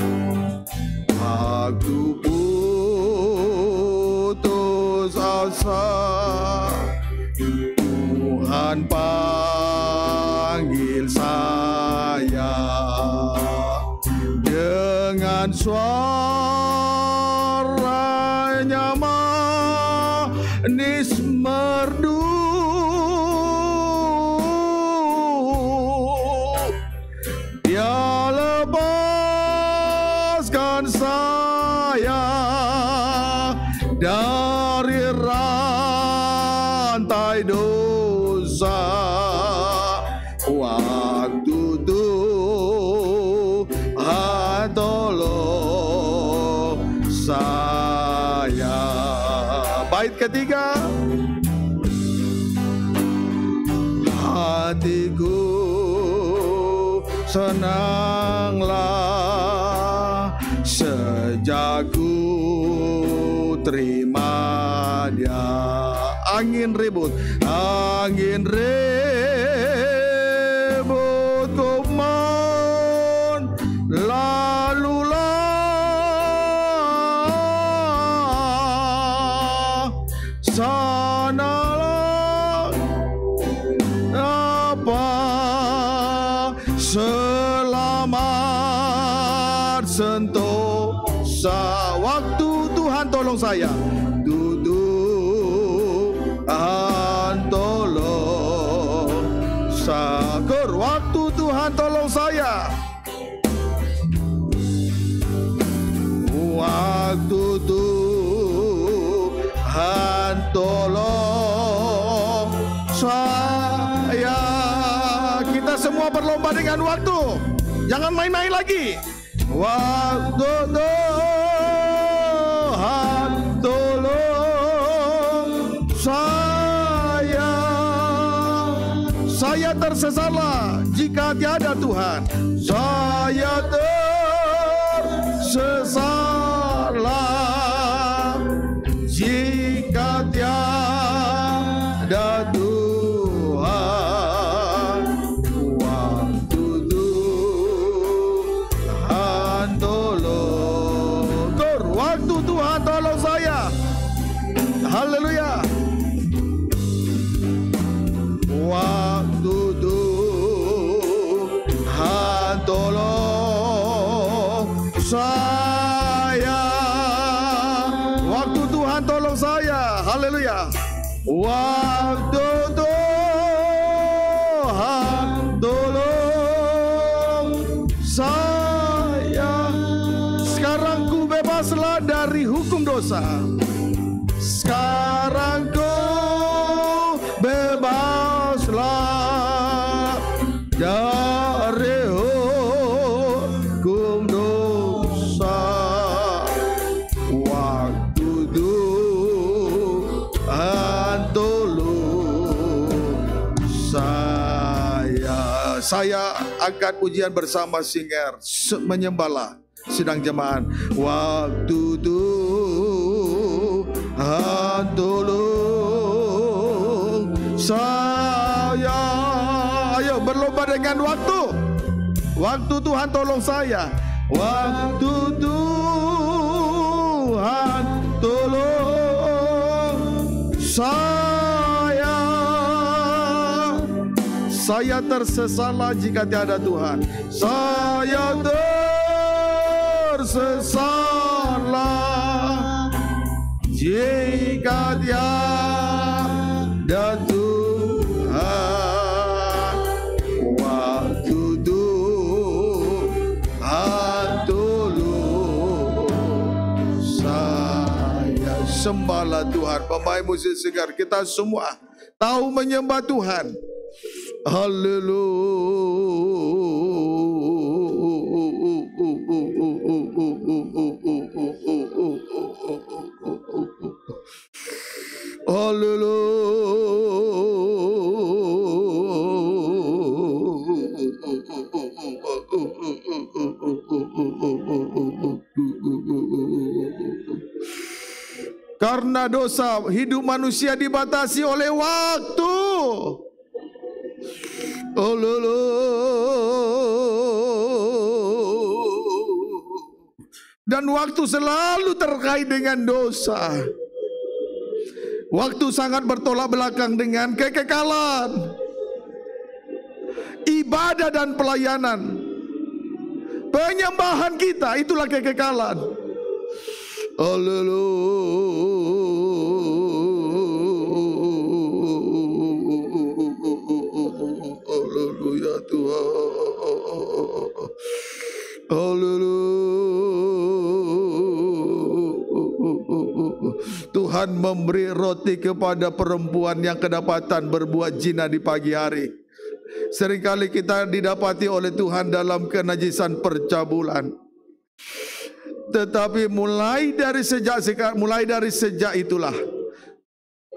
Waktu putus asa Tuhan panggil saya Dengan suara sentosa Waktu Tuhan tolong saya Tuhan tolong Sakur Waktu Tuhan tolong saya Waktu Tuhan tolong saya Kita semua berlomba dengan waktu Jangan main-main lagi saya saya tersesatlah jika tiada Tuhan saya tersesat sekarang kau bebaslah dari hukum dosa waktu Tuhan tolong saya saya angkat ujian bersama singer menyembahlah sedang jemaat waktu tuh tolong saya ayo berlomba dengan waktu waktu Tuhan tolong saya waktu Tuhan tolong saya saya tersesala jika tiada Tuhan saya tersesala jika tiada Tuhan waktu Tuhan tolong saya sembahlah Tuhan Bapak Ibu segar kita semua tahu menyembah Tuhan Haleluya Karena dosa hidup manusia dibatasi oleh waktu. Dan waktu selalu terkait dengan dosa. Waktu sangat bertolak belakang dengan kekekalan. Ibadah dan pelayanan. Penyembahan kita itulah kekekalan. Haleluya. memberi roti kepada perempuan yang kedapatan berbuat jina di pagi hari. Seringkali kita didapati oleh Tuhan dalam kenajisan percabulan. Tetapi mulai dari sejak mulai dari sejak itulah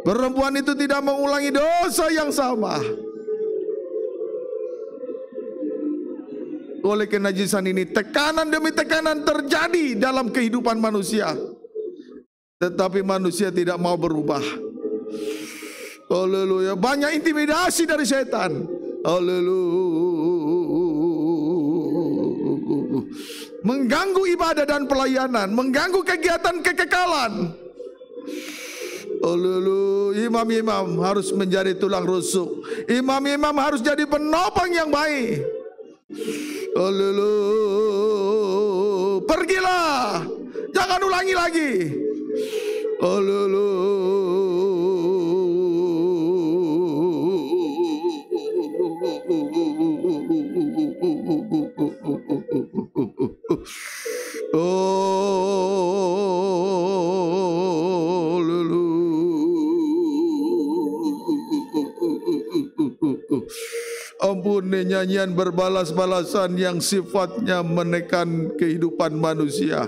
perempuan itu tidak mengulangi dosa yang sama. Oleh kenajisan ini tekanan demi tekanan terjadi dalam kehidupan manusia. Tetapi manusia tidak mau berubah. Haleluya. Banyak intimidasi dari setan. Haleluya. Mengganggu ibadah dan pelayanan, mengganggu kegiatan kekekalan. Haleluya. Imam-imam harus menjadi tulang rusuk. Imam-imam harus jadi penopang yang baik. Haleluya. Pergilah Jangan ulangi lagi. Oh, Ampuni nyanyian berbalas-balasan yang sifatnya menekan kehidupan manusia.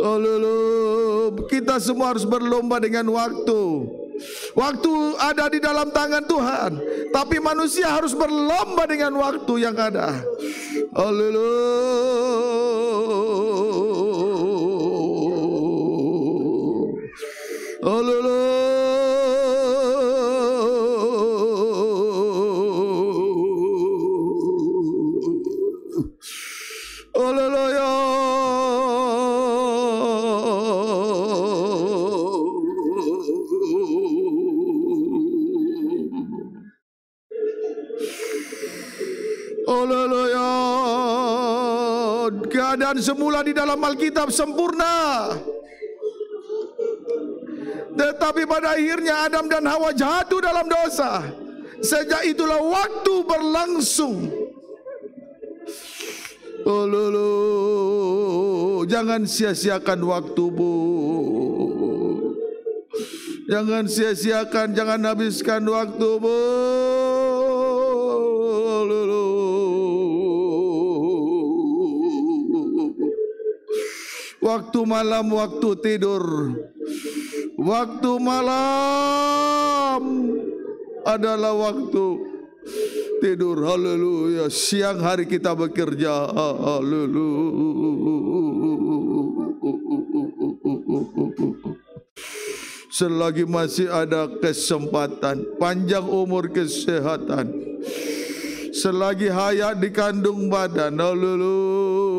Oh, Kita semua harus berlomba dengan waktu. Waktu ada di dalam tangan Tuhan, tapi manusia harus berlomba dengan waktu yang ada. Haleluya. Haleluya. dan semula di dalam Alkitab sempurna. Tetapi pada akhirnya Adam dan Hawa jatuh dalam dosa. Sejak itulah waktu berlangsung. Oh, lo. Jangan sia-siakan waktu, Bu. Jangan sia-siakan, jangan habiskan waktu, Bu. Waktu malam waktu tidur. Waktu malam adalah waktu tidur. Haleluya. Siang hari kita bekerja. Haleluya. Selagi masih ada kesempatan, panjang umur kesehatan. Selagi hayat dikandung badan. Haleluya.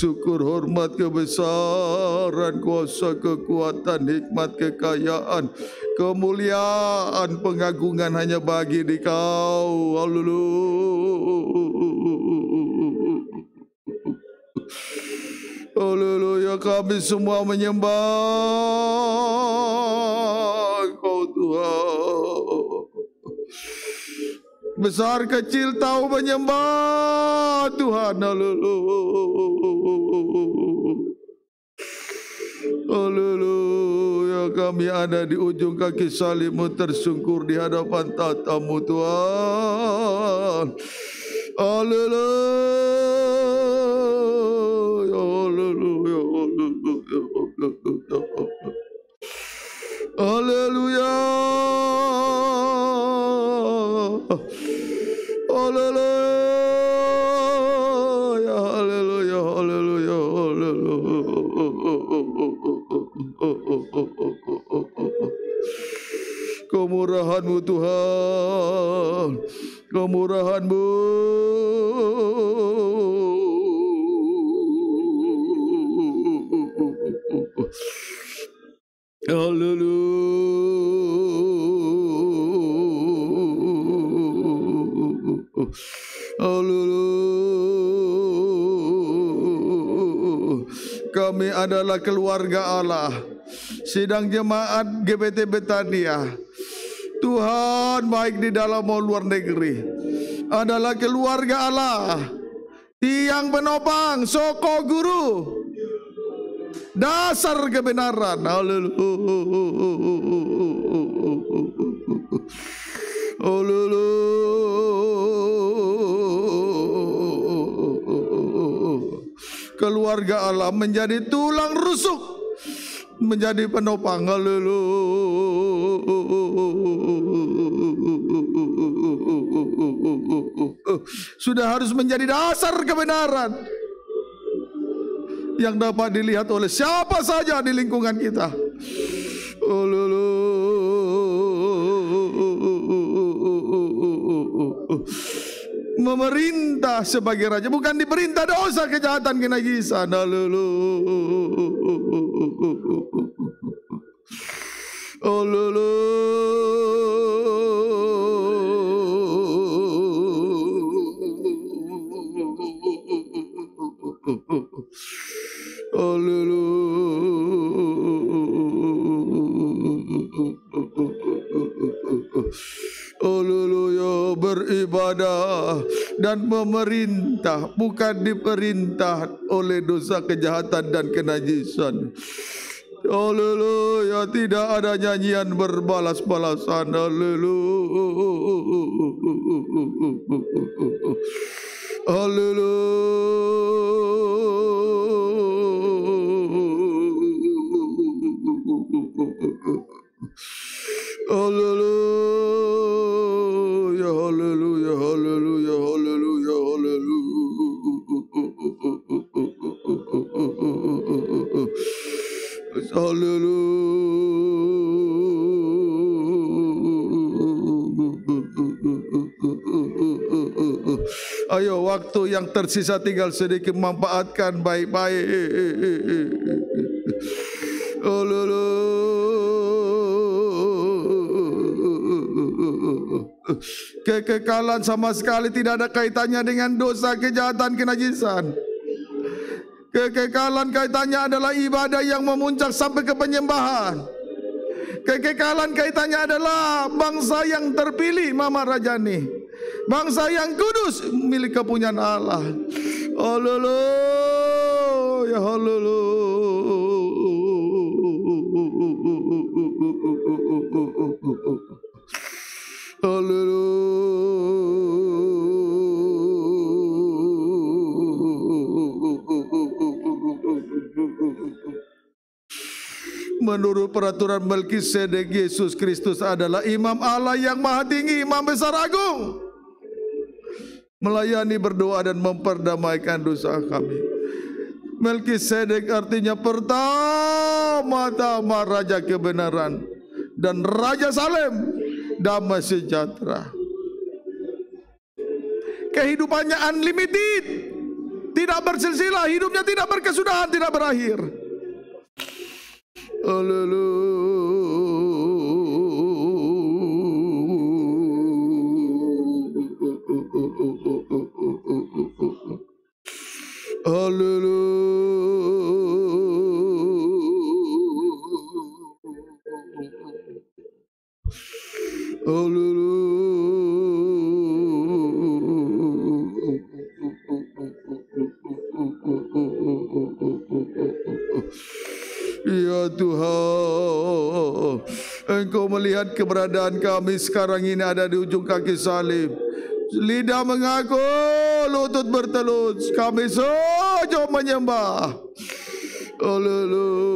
syukur, hormat, kebesaran, kuasa, kekuatan, hikmat, kekayaan, kemuliaan, pengagungan hanya bagi di kau. Haleluya. Haleluya kami semua menyembah kau Tuhan. Besar kecil tahu menyembah Tuhan. Haleluya. kami ada di ujung kaki salibmu tersungkur di hadapan tatamu Tuhan. Haleluya. adalah keluarga Allah. Sidang jemaat GBT Betania. Tuhan baik di dalam maupun luar negeri adalah keluarga Allah. Tiang penopang, soko guru. Dasar kebenaran. Haleluya. Oh, Allah menjadi tulang rusuk menjadi penopang haleluya sudah harus menjadi dasar kebenaran yang dapat dilihat oleh siapa saja di lingkungan kita memerintah sebagai raja bukan diperintah dosa kejahatan kenajisan dulu memerintah, bukan diperintah oleh dosa kejahatan dan kenajisan. Haleluya, tidak ada nyanyian berbalas-balasan. Haleluya. Haleluya. Haleluya. waktu yang tersisa tinggal sedikit manfaatkan baik-baik. Oh, lulu. Kekekalan sama sekali tidak ada kaitannya dengan dosa, kejahatan, kenajisan. Kekekalan kaitannya adalah ibadah yang memuncak sampai ke penyembahan. Kekekalan kaitannya adalah bangsa yang terpilih Mama Rajani. Bangsa yang kudus milik kepunyaan Allah. Haleluya, ya Haleluya. menurut peraturan Melkisedek Yesus Kristus adalah imam Allah yang maha tinggi, imam besar agung melayani berdoa dan memperdamaikan dosa kami. Melkisedek artinya pertama-tama raja kebenaran dan raja Salem damai sejahtera. Kehidupannya unlimited, tidak bersilsilah, hidupnya tidak berkesudahan, tidak berakhir. Haleluya. Hallelujah. Hallelujah. Ya Tuhan Engkau melihat keberadaan kami sekarang ini ada di ujung kaki salib Lidah mengaku lutut bertelut. Kami sujud menyembah. Haleluya.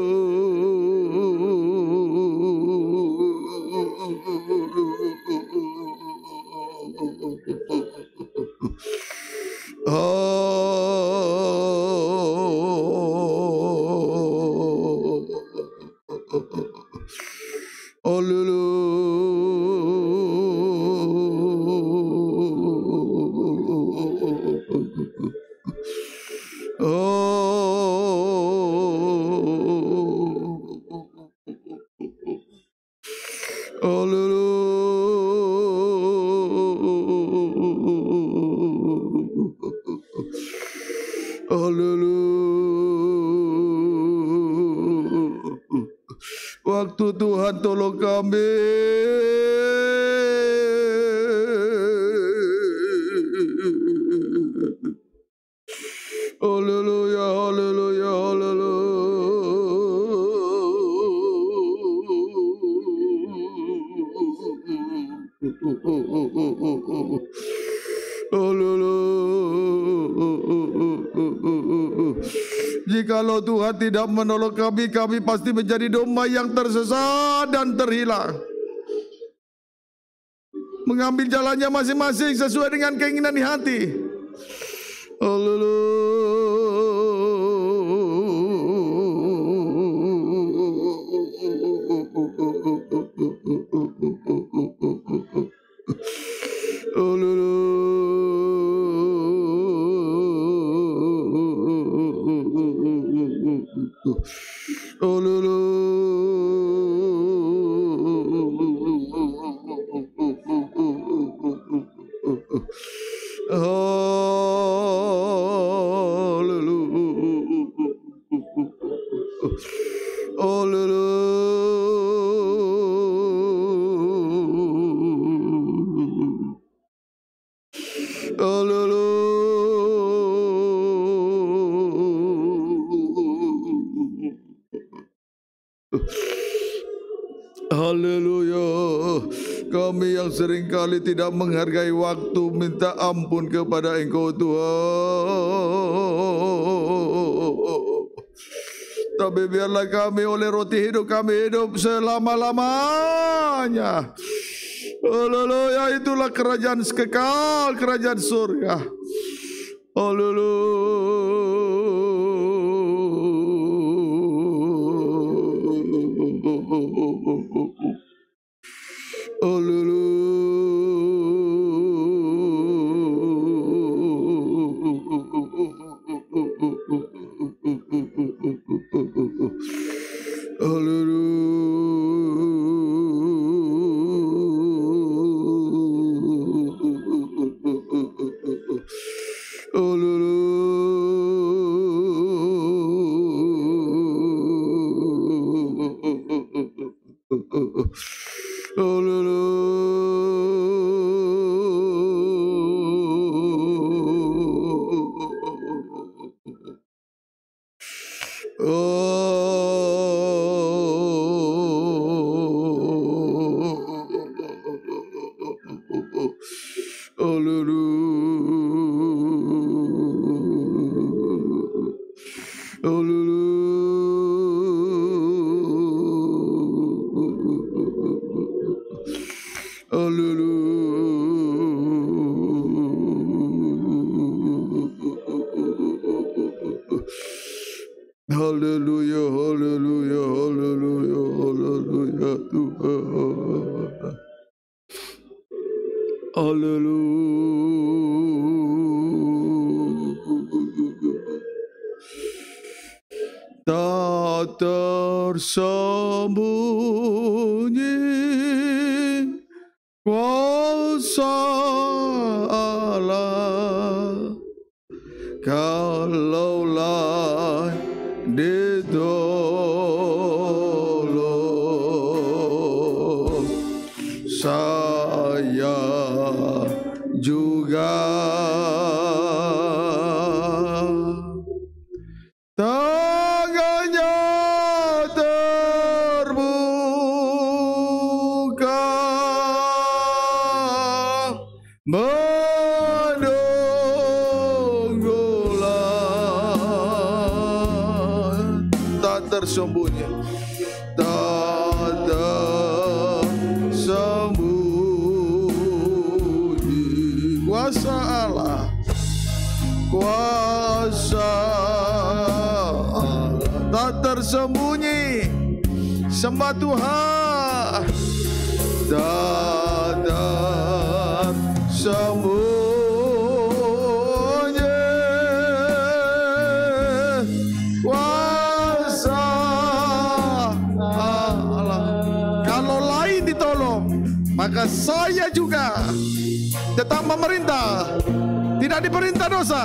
Jikalau Tuhan tidak menolong kami, kami pasti menjadi domba yang tersesat dan terhilang. Mengambil jalannya masing-masing sesuai dengan keinginan di hati. Oh, seringkali tidak menghargai waktu minta ampun kepada engkau Tuhan tapi biarlah kami oleh roti hidup kami hidup selama-lamanya Haleluya itulah kerajaan kekal kerajaan surga Haleluya salah kuasa tak tersembunyi sembah Tuhan tak tersembunyi tidak diperintah dosa.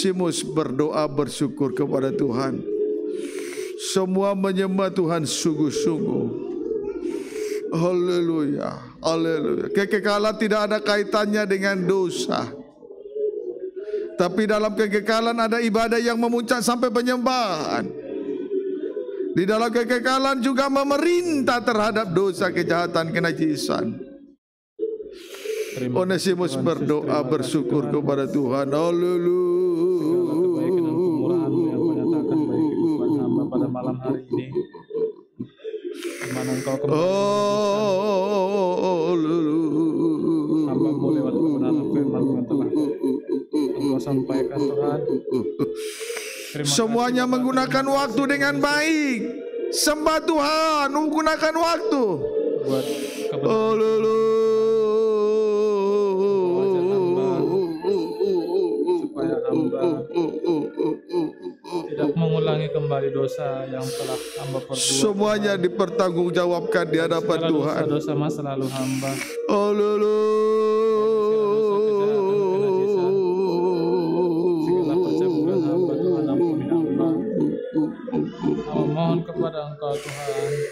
Onesimus berdoa bersyukur kepada Tuhan. Semua menyembah Tuhan sungguh-sungguh. Haleluya, haleluya. Kekekalan tidak ada kaitannya dengan dosa. Tapi dalam kekekalan ada ibadah yang memuncak sampai penyembahan. Di dalam kekekalan juga memerintah terhadap dosa, kejahatan, kenajisan. Onesimus berdoa bersyukur kepada Tuhan. Haleluya. Oh kebenaran oh, hambamu lewat kebenaran yang telah engkau sampaikan Tuhan semuanya menggunakan waktu dengan baik sembah Tuhan menggunakan waktu buat kebenaran dari dosa yang telah hamba perbuat. Semuanya hamba. dipertanggungjawabkan di hadapan Tuhan. Dosa, dosa masa lalu hamba. Oh, Mohon kepada Engkau Tuhan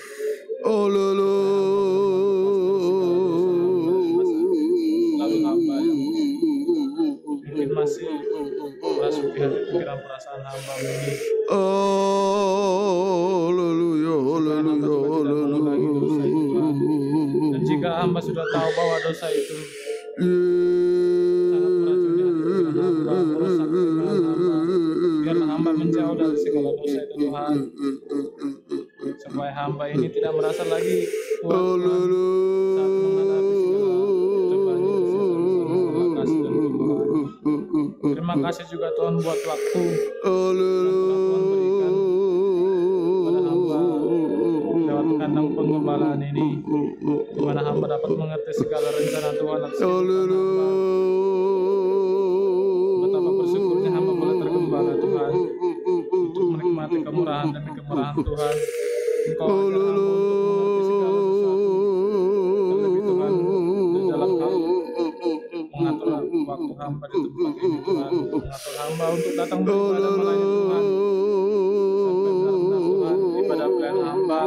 waktu hamba ditutup ini Tuhan mengatur hamba untuk datang beribadah melayani Tuhan sampai benar-benar Tuhan daripada pelayan hamba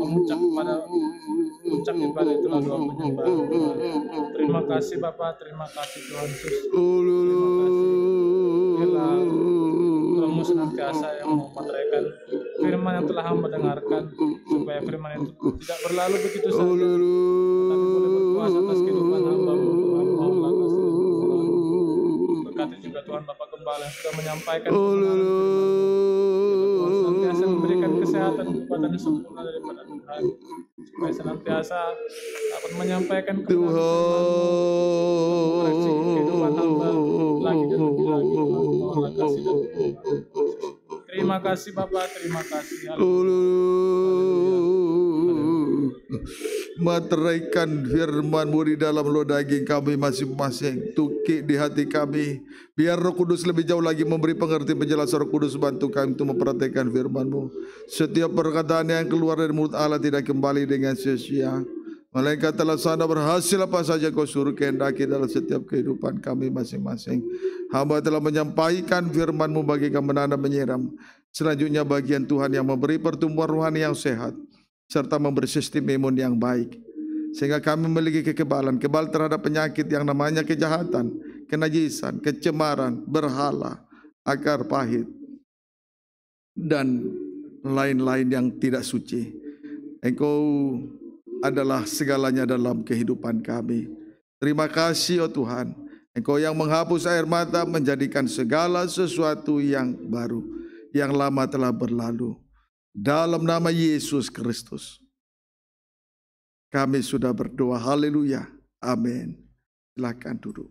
memuncak kepada puncak ibadah itu lalu menyembah terima kasih Bapak terima kasih Tuhan Yesus oh, terima kasih biarlah Romo senantiasa yang mempercayakan firman yang telah hamba dengarkan supaya firman itu tidak berlalu begitu oh, saja tapi boleh berkuasa atas kehidupan Ta'ala sudah menyampaikan senantiasa oh, memberikan kesehatan kepada sempurna daripada Tuhan supaya senantiasa dapat menyampaikan kebenaran Tuhan hamba lagi dan lagi kasih dan Terima kasih Bapak, oh, terima kasih. Oh, Materaikan FirmanMu di dalam lo daging kami masing-masing. Tukik di hati kami. Biar roh kudus lebih jauh lagi memberi pengertian penjelasan roh kudus bantu kami untuk memperhatikan FirmanMu. Setiap perkataan yang keluar dari mulut Allah tidak kembali dengan sia-sia. Malaikat telah sana berhasil apa saja kau suruh kehendaki dalam setiap kehidupan kami masing-masing. Hamba telah menyampaikan FirmanMu bagi kami menanam menyiram. Selanjutnya bagian Tuhan yang memberi pertumbuhan rohani yang sehat serta memberi sistem imun yang baik sehingga kami memiliki kekebalan kebal terhadap penyakit yang namanya kejahatan, kenajisan, kecemaran, berhala, akar pahit dan lain-lain yang tidak suci. Engkau adalah segalanya dalam kehidupan kami. Terima kasih oh Tuhan. Engkau yang menghapus air mata menjadikan segala sesuatu yang baru yang lama telah berlalu. Dalam nama Yesus Kristus. Kami sudah berdoa. Haleluya. Amin. Silahkan duduk.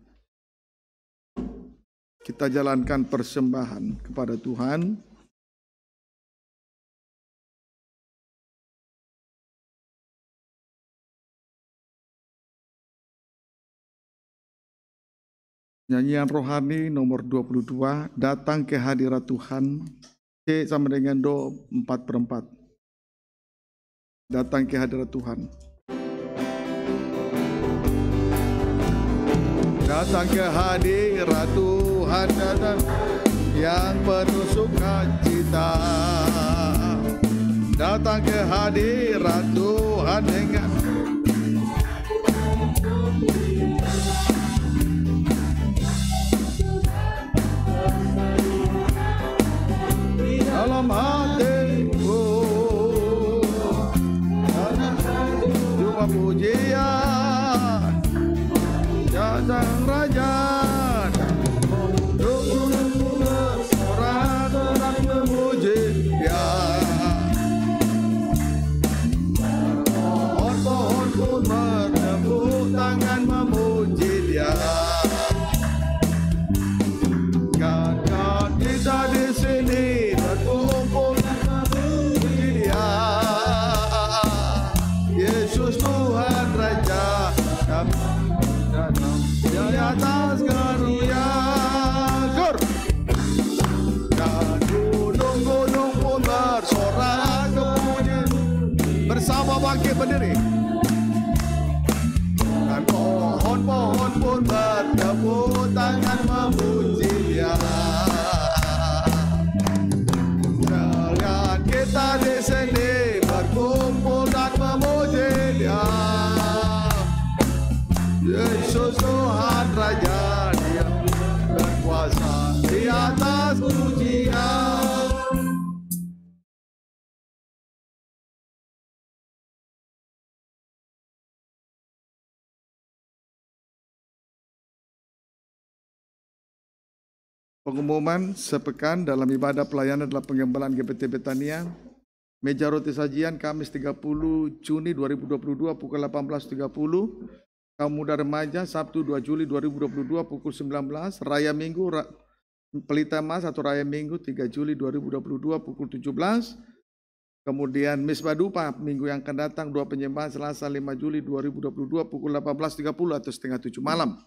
Kita jalankan persembahan kepada Tuhan. Nyanyian rohani nomor 22, datang ke hadirat Tuhan sama dengan Do empat perempat datang ke hadirat Tuhan datang ke hadirat Tuhan datang yang penuh sukacita datang ke hadirat Tuhan dengan Jumpa pujian Jajang Raja berdiri Kan pohon-pohon pun berkebut Tangan membuat pengumuman sepekan dalam ibadah pelayanan adalah penggembalaan GPT Betania. Meja roti sajian Kamis 30 Juni 2022 pukul 18.30. Kaum muda remaja Sabtu 2 Juli 2022 pukul 19. Raya Minggu Ra Pelita Mas atau Raya Minggu 3 Juli 2022 pukul 17. Kemudian Misbah Dupa minggu yang akan datang dua penyembahan Selasa 5 Juli 2022 pukul 18.30 atau setengah 7 malam.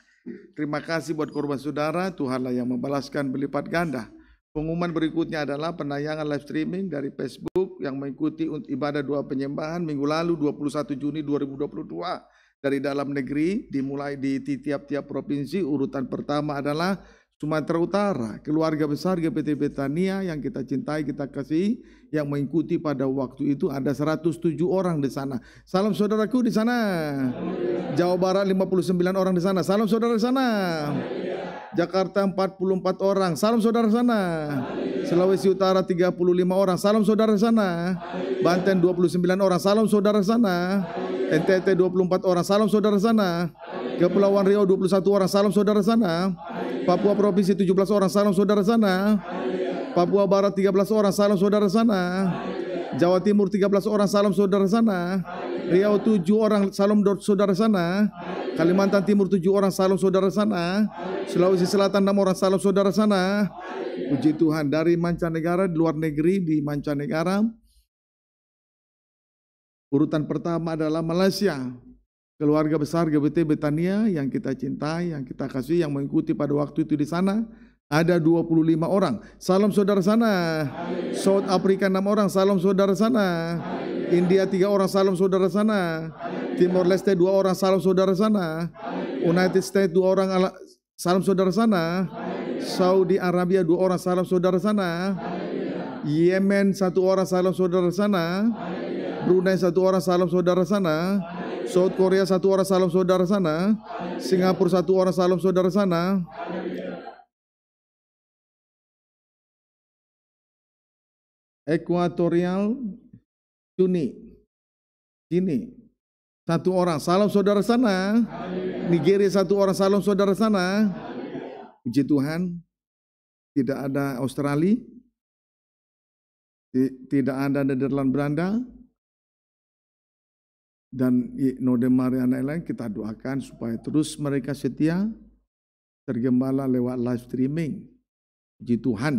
Terima kasih buat korban saudara, Tuhanlah yang membalaskan berlipat ganda. Pengumuman berikutnya adalah penayangan live streaming dari Facebook yang mengikuti ibadah dua penyembahan minggu lalu 21 Juni 2022 dari dalam negeri dimulai di tiap-tiap provinsi urutan pertama adalah Sumatera Utara, keluarga besar GPT Betania yang kita cintai, kita kasih, yang mengikuti pada waktu itu ada 107 orang di sana. Salam saudaraku di sana. Jawa Barat 59 orang di sana. Salam saudara di sana. Amin. Jakarta 44 orang. Salam saudara di sana. Amin. Sulawesi Utara 35 orang. Salam saudara sana. Banten 29 orang. Salam saudara sana. NTT 24 orang. Salam saudara sana. Kepulauan Riau 21 orang. Salam saudara sana. Papua Provinsi 17 orang. Salam saudara sana. Papua Barat 13 orang. Salam saudara sana. Jawa Timur 13 orang salam saudara sana. Riau 7 orang salam saudara sana. Kalimantan Timur 7 orang salam saudara sana. Sulawesi Selatan 6 orang salam saudara sana. Puji Tuhan dari mancanegara di luar negeri di mancanegara. Urutan pertama adalah Malaysia. Keluarga besar GBT Betania yang kita cintai, yang kita kasih, yang mengikuti pada waktu itu di sana ada 25 orang. Salam saudara sana. Amin. South Africa 6 orang, salam saudara sana. Amin. India 3 orang, salam saudara sana. Amin. Timor Leste 2 orang, salam saudara sana. Amin. United States 2 orang, salam saudara sana. Amin. Saudi Arabia 2 orang, salam saudara sana. Amin. Yemen 1 orang, salam saudara sana. Amin. Brunei 1 orang, salam saudara sana. Amin. South Korea 1 orang, salam saudara sana. Singapura 1 orang, salam saudara sana. Ekuatorial Juni. Sini. Satu orang. Salam saudara sana. Amin. Nigeria satu orang. Salam saudara sana. Amin. Puji Tuhan. Tidak ada Australia. Tidak ada Nederland Belanda. Dan Noda Mariana lain kita doakan supaya terus mereka setia tergembala lewat live streaming. Puji Tuhan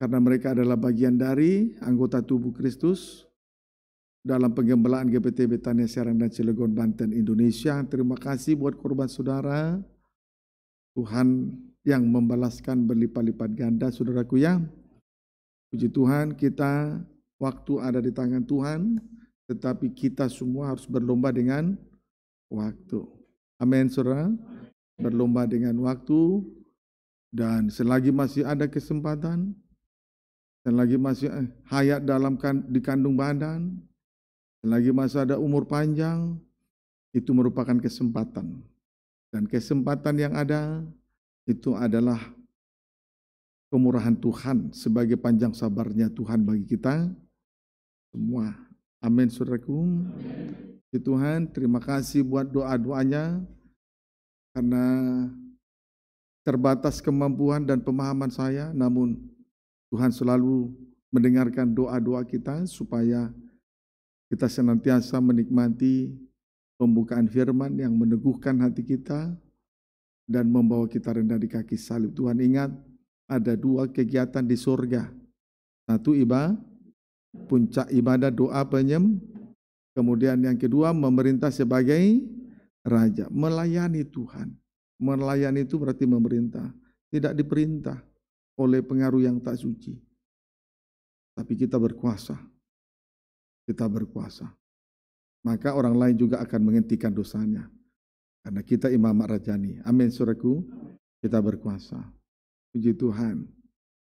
karena mereka adalah bagian dari anggota tubuh Kristus dalam penggembalaan GPT Betania Serang dan Cilegon Banten Indonesia. Terima kasih buat korban saudara. Tuhan yang membalaskan berlipat-lipat ganda saudaraku ya. Puji Tuhan kita waktu ada di tangan Tuhan tetapi kita semua harus berlomba dengan waktu. Amin saudara. Berlomba dengan waktu dan selagi masih ada kesempatan dan lagi masih eh, hayat dalam kan, dikandung badan, dan lagi masih ada umur panjang, itu merupakan kesempatan. Dan kesempatan yang ada itu adalah kemurahan Tuhan sebagai panjang sabarnya Tuhan bagi kita semua. Amin saudaraku. Ya Tuhan, terima kasih buat doa-doanya karena terbatas kemampuan dan pemahaman saya namun Tuhan selalu mendengarkan doa-doa kita supaya kita senantiasa menikmati pembukaan firman yang meneguhkan hati kita dan membawa kita rendah di kaki salib. Tuhan ingat ada dua kegiatan di surga. Satu ibadah, puncak ibadah doa penyem. Kemudian yang kedua memerintah sebagai raja, melayani Tuhan. Melayani itu berarti memerintah, tidak diperintah oleh pengaruh yang tak suci. Tapi kita berkuasa. Kita berkuasa. Maka orang lain juga akan menghentikan dosanya. Karena kita Imam imamat rajani. Amin suraku. Kita berkuasa. Puji Tuhan.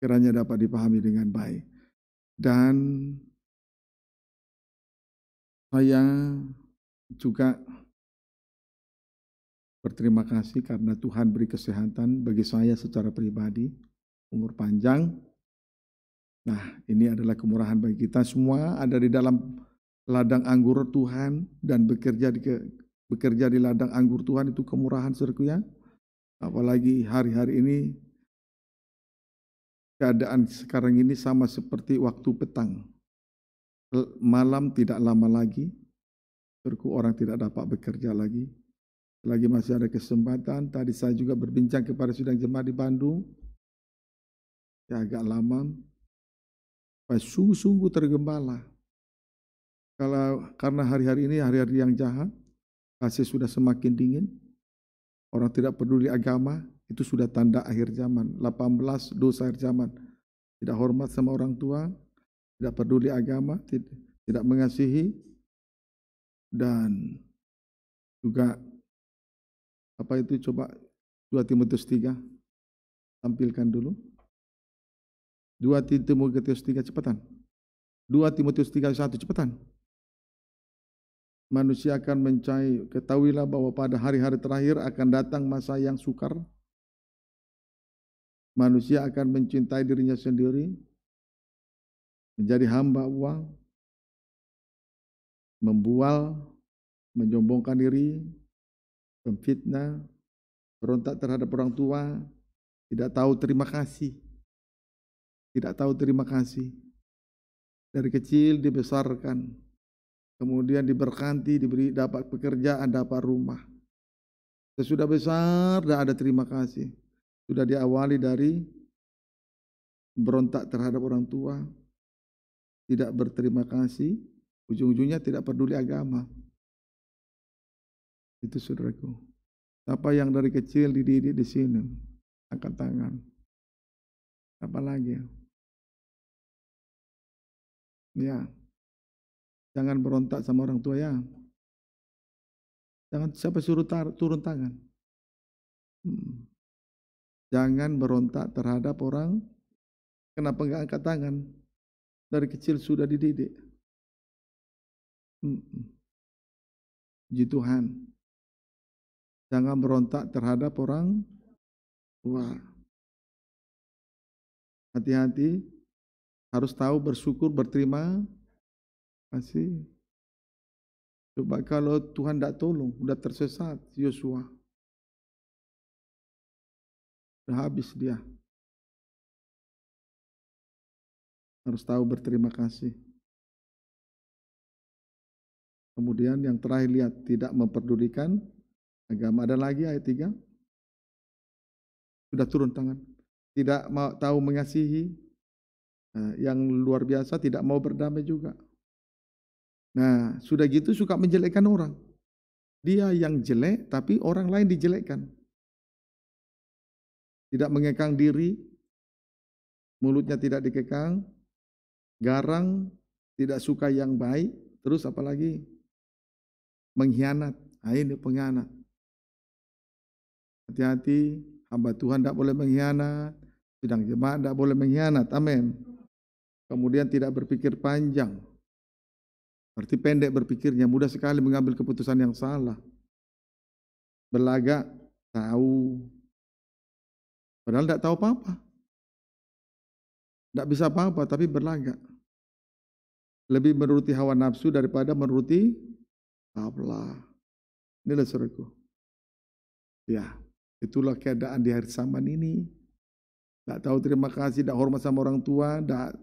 Kiranya dapat dipahami dengan baik. Dan saya juga berterima kasih karena Tuhan beri kesehatan bagi saya secara pribadi umur panjang. Nah, ini adalah kemurahan bagi kita semua ada di dalam ladang anggur Tuhan dan bekerja di bekerja di ladang anggur Tuhan itu kemurahan saudaraku ya. Apalagi hari-hari ini keadaan sekarang ini sama seperti waktu petang. Malam tidak lama lagi, saudaraku orang tidak dapat bekerja lagi. Lagi masih ada kesempatan, tadi saya juga berbincang kepada sidang jemaat di Bandung, ya agak lama sungguh-sungguh tergembala kalau karena hari-hari ini hari-hari yang jahat kasih sudah semakin dingin orang tidak peduli agama itu sudah tanda akhir zaman 18 dosa akhir zaman tidak hormat sama orang tua tidak peduli agama tidak, mengasihi dan juga apa itu coba 2 Timotius 3 tampilkan dulu 2 Timotius 3 cepetan. 2 Timotius 3 1 cepetan. Manusia akan mencari, ketahuilah bahwa pada hari-hari terakhir akan datang masa yang sukar. Manusia akan mencintai dirinya sendiri, menjadi hamba uang, membual, menyombongkan diri, memfitnah, berontak terhadap orang tua, tidak tahu terima kasih tidak tahu terima kasih. Dari kecil dibesarkan, kemudian diberkanti, diberi dapat pekerjaan, dapat rumah. Sesudah besar tidak ada terima kasih. Sudah diawali dari berontak terhadap orang tua, tidak berterima kasih, ujung-ujungnya tidak peduli agama. Itu saudaraku. Apa yang dari kecil dididik di sini? Angkat tangan. Apa lagi? Ya. Jangan berontak sama orang tua ya. Jangan siapa suruh tar, turun tangan. Hmm. Jangan berontak terhadap orang. Kenapa nggak angkat tangan? Dari kecil sudah dididik. Hmm. Puji Tuhan. Jangan berontak terhadap orang tua. Hati-hati harus tahu bersyukur, berterima kasih. Coba kalau Tuhan tidak tolong, sudah tersesat Yosua. Udah habis dia. Harus tahu berterima kasih. Kemudian yang terakhir lihat, tidak memperdulikan agama. Ada lagi ayat 3. Sudah turun tangan. Tidak mau tahu mengasihi, Eh, yang luar biasa tidak mau berdamai juga. Nah, sudah gitu suka menjelekkan orang. Dia yang jelek tapi orang lain dijelekkan. Tidak mengekang diri, mulutnya tidak dikekang, garang, tidak suka yang baik, terus apalagi mengkhianat. Nah, ini pengkhianat. Hati-hati, hamba Tuhan tidak boleh mengkhianat, sidang jemaat tidak boleh mengkhianat. Amin kemudian tidak berpikir panjang. Berarti pendek berpikirnya, mudah sekali mengambil keputusan yang salah. Berlagak, tahu. Padahal tidak tahu apa-apa. Tidak bisa apa-apa, tapi berlagak. Lebih menuruti hawa nafsu daripada menuruti Allah. Inilah suratku. Ya, itulah keadaan di hari zaman ini. Tidak tahu terima kasih, tidak hormat sama orang tua, tidak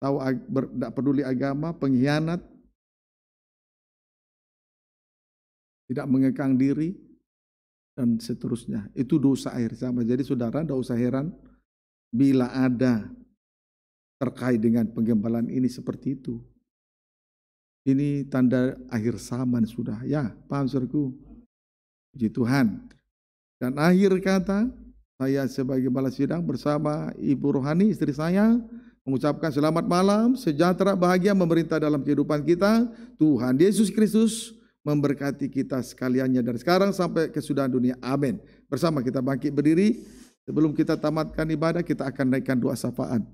tahu tidak peduli agama, pengkhianat, tidak mengekang diri, dan seterusnya. Itu dosa akhir zaman. Jadi saudara tidak usah heran bila ada terkait dengan penggembalan ini seperti itu. Ini tanda akhir zaman sudah. Ya, paham surku? Puji Tuhan. Dan akhir kata, saya sebagai balas sidang bersama Ibu Rohani, istri saya, mengucapkan selamat malam, sejahtera, bahagia memerintah dalam kehidupan kita. Tuhan Yesus Kristus memberkati kita sekaliannya dari sekarang sampai kesudahan dunia. Amin. Bersama kita bangkit berdiri. Sebelum kita tamatkan ibadah, kita akan naikkan doa sapaan.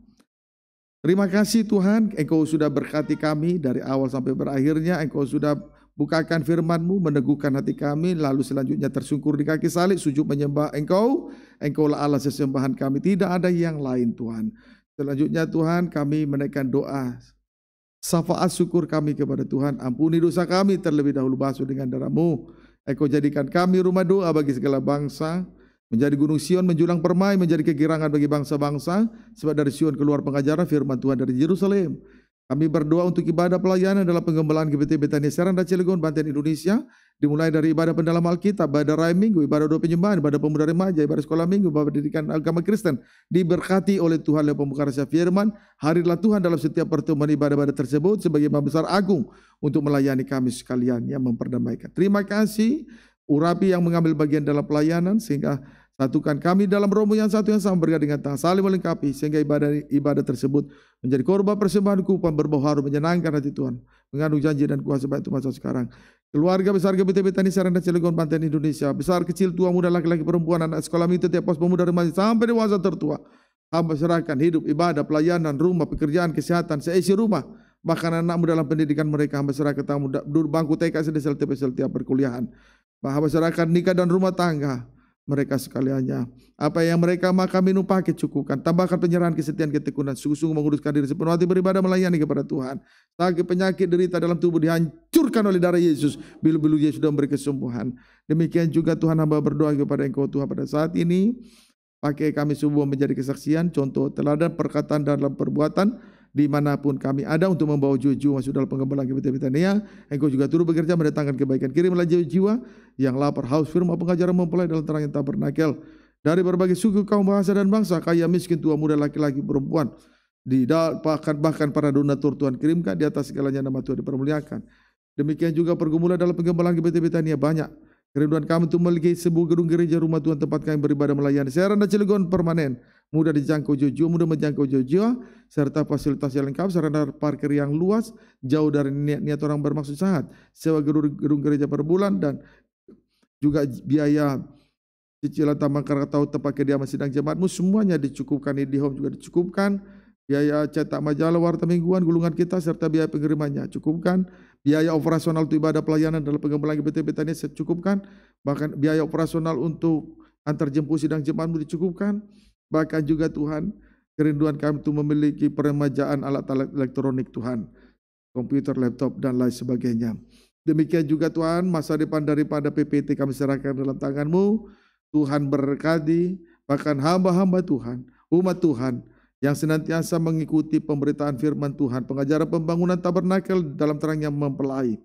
Terima kasih Tuhan, Engkau sudah berkati kami dari awal sampai berakhirnya. Engkau sudah bukakan firman-Mu, meneguhkan hati kami, lalu selanjutnya tersungkur di kaki salib, sujud menyembah Engkau. Engkaulah Allah sesembahan kami, tidak ada yang lain Tuhan. Selanjutnya Tuhan kami menaikkan doa. Syafaat syukur kami kepada Tuhan. Ampuni dosa kami terlebih dahulu basuh dengan darahmu. Engkau jadikan kami rumah doa bagi segala bangsa. Menjadi gunung Sion menjulang permai menjadi kegirangan bagi bangsa-bangsa. Sebab dari Sion keluar pengajaran firman Tuhan dari Yerusalem. Kami berdoa untuk ibadah pelayanan dalam pengembalaan GBT Betania Serang dan Cilegon, Banten, Indonesia Dimulai dari ibadah pendalam Alkitab, ibadah raya minggu, ibadah doa penyembahan, ibadah pemuda remaja, ibadah sekolah minggu, ibadah pendidikan agama Kristen. Diberkati oleh Tuhan oleh pembuka rahasia firman. Hadirlah Tuhan dalam setiap pertemuan ibadah-ibadah tersebut sebagai imam Besar Agung untuk melayani kami sekalian yang memperdamaikan. Terima kasih urapi yang mengambil bagian dalam pelayanan sehingga Satukan kami dalam romo yang satu yang sama berkat dengan tangan saling melengkapi sehingga ibadah ibadah tersebut menjadi korban persembahan kupan berbau harum menyenangkan hati Tuhan mengandung janji dan kuasa baik masa sekarang Keluarga besar GBT Betani Saranda Cilegon Banten Indonesia. Besar kecil tua muda laki-laki perempuan anak sekolah itu tiap pos pemuda remaja sampai dewasa tertua. Hamba serahkan hidup, ibadah, pelayanan, rumah, pekerjaan, kesehatan, seisi rumah. Bahkan anakmu dalam pendidikan mereka hamba serahkan tamu duduk bangku TK sedesel tiap perkuliahan. Hamba serahkan nikah dan rumah tangga mereka sekaliannya. Apa yang mereka makan minum pakai cukupkan. Tambahkan penyerahan kesetiaan ketekunan. Sungguh-sungguh menguruskan diri sepenuh hati beribadah melayani kepada Tuhan. Tapi penyakit derita dalam tubuh dihancurkan oleh darah Yesus. Bilu-bilu Yesus sudah memberi kesembuhan. Demikian juga Tuhan hamba berdoa kepada Engkau Tuhan pada saat ini. Pakai kami semua menjadi kesaksian, contoh teladan, perkataan dalam perbuatan dimanapun kami ada untuk membawa jujur masuk dalam penggembalaan kita Betania. Ya, engkau juga turut bekerja mendatangkan kebaikan. Kirimlah jiwa yang lapar, haus, firman pengajaran mempelai dalam terang yang tak bernakel Dari berbagai suku, kaum, bahasa, dan bangsa, kaya, miskin, tua, muda, laki-laki, perempuan. Di, bahkan, bahkan para donatur Tuhan kirimkan di atas segalanya nama Tuhan dipermuliakan. Demikian juga pergumulan dalam penggembalaan kita Betania banyak. Kerinduan kami untuk memiliki sebuah gedung gereja rumah Tuhan tempat kami beribadah melayani Saya rendah Cilegon permanen mudah dijangkau jujur mudah menjangkau jujur serta fasilitas yang lengkap, serta parkir yang luas, jauh dari niat, niat orang bermaksud sahat, sewa gedung, gedung gereja per bulan, dan juga biaya cicilan taman karena tahu tempat kediaman sidang jemaatmu, semuanya dicukupkan, di home juga dicukupkan, biaya cetak majalah warta mingguan gulungan kita serta biaya pengirimannya cukupkan biaya operasional untuk ibadah pelayanan dalam pengembangan GBT ini secukupkan bahkan biaya operasional untuk antar jemput sidang jemaatmu dicukupkan Bahkan juga Tuhan, kerinduan kami itu memiliki peremajaan alat elektronik Tuhan. Komputer, laptop, dan lain sebagainya. Demikian juga Tuhan, masa depan daripada PPT kami serahkan dalam tanganmu. Tuhan berkati, bahkan hamba-hamba Tuhan, umat Tuhan, yang senantiasa mengikuti pemberitaan firman Tuhan, pengajaran pembangunan tabernakel dalam terang yang mempelai.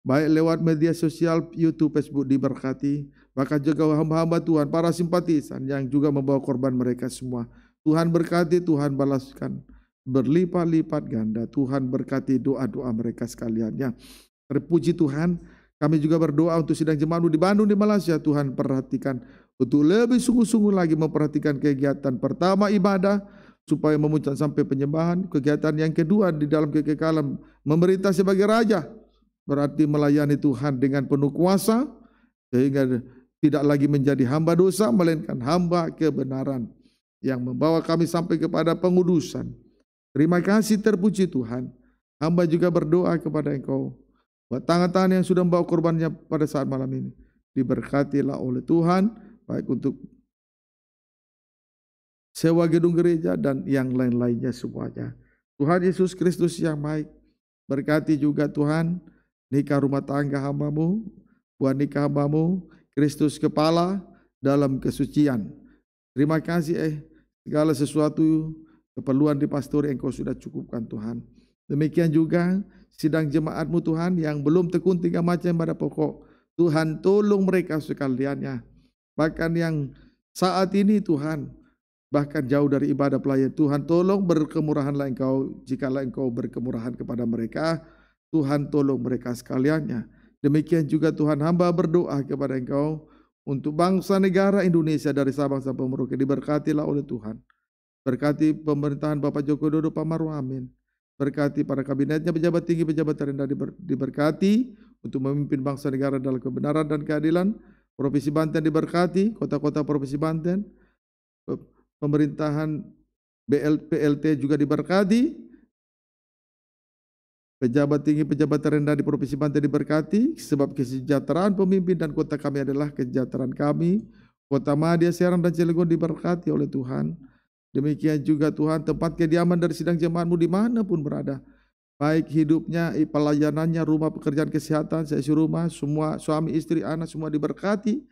Baik lewat media sosial, YouTube, Facebook diberkati, maka jaga hamba-hamba Tuhan, para simpatisan yang juga membawa korban mereka semua. Tuhan berkati, Tuhan balaskan berlipat-lipat ganda. Tuhan berkati doa-doa mereka sekaliannya. Terpuji Tuhan, kami juga berdoa untuk sidang jemaat di Bandung, di Malaysia. Tuhan perhatikan untuk lebih sungguh-sungguh lagi memperhatikan kegiatan pertama ibadah supaya memuncak sampai penyembahan. Kegiatan yang kedua di dalam kekekalan memerintah sebagai raja berarti melayani Tuhan dengan penuh kuasa sehingga tidak lagi menjadi hamba dosa melainkan hamba kebenaran yang membawa kami sampai kepada pengudusan. Terima kasih terpuji Tuhan. Hamba juga berdoa kepada Engkau buat tangan-tangan yang sudah membawa korbannya pada saat malam ini. Diberkatilah oleh Tuhan baik untuk sewa gedung gereja dan yang lain-lainnya semuanya. Tuhan Yesus Kristus yang baik berkati juga Tuhan nikah rumah tangga hambamu, buat nikah hambamu, Kristus kepala dalam kesucian. Terima kasih eh segala sesuatu keperluan di pastor yang kau sudah cukupkan Tuhan. Demikian juga sidang jemaatmu Tuhan yang belum tekun tiga macam pada pokok. Tuhan tolong mereka sekaliannya. Bahkan yang saat ini Tuhan bahkan jauh dari ibadah pelayan Tuhan tolong berkemurahanlah engkau jikalau engkau berkemurahan kepada mereka Tuhan tolong mereka sekaliannya Demikian juga Tuhan hamba berdoa kepada engkau untuk bangsa negara Indonesia dari Sabang sampai Merauke. Diberkatilah oleh Tuhan. Berkati pemerintahan Bapak Joko Dodo Maruf Amin. Berkati para kabinetnya, pejabat tinggi, pejabat terendah diber, diberkati untuk memimpin bangsa negara dalam kebenaran dan keadilan. Provinsi Banten diberkati, kota-kota Provinsi Banten. Pemerintahan BLPLT juga diberkati, Pejabat tinggi, pejabat terendah di Provinsi Banten diberkati, sebab kesejahteraan pemimpin dan kota kami adalah kesejahteraan kami. Kota Madia, Serang, dan Cilegon diberkati oleh Tuhan. Demikian juga Tuhan tempat kediaman dari sidang jemaatmu dimanapun berada. Baik hidupnya, pelayanannya, rumah pekerjaan kesehatan, seisi rumah, semua suami, istri, anak, semua diberkati.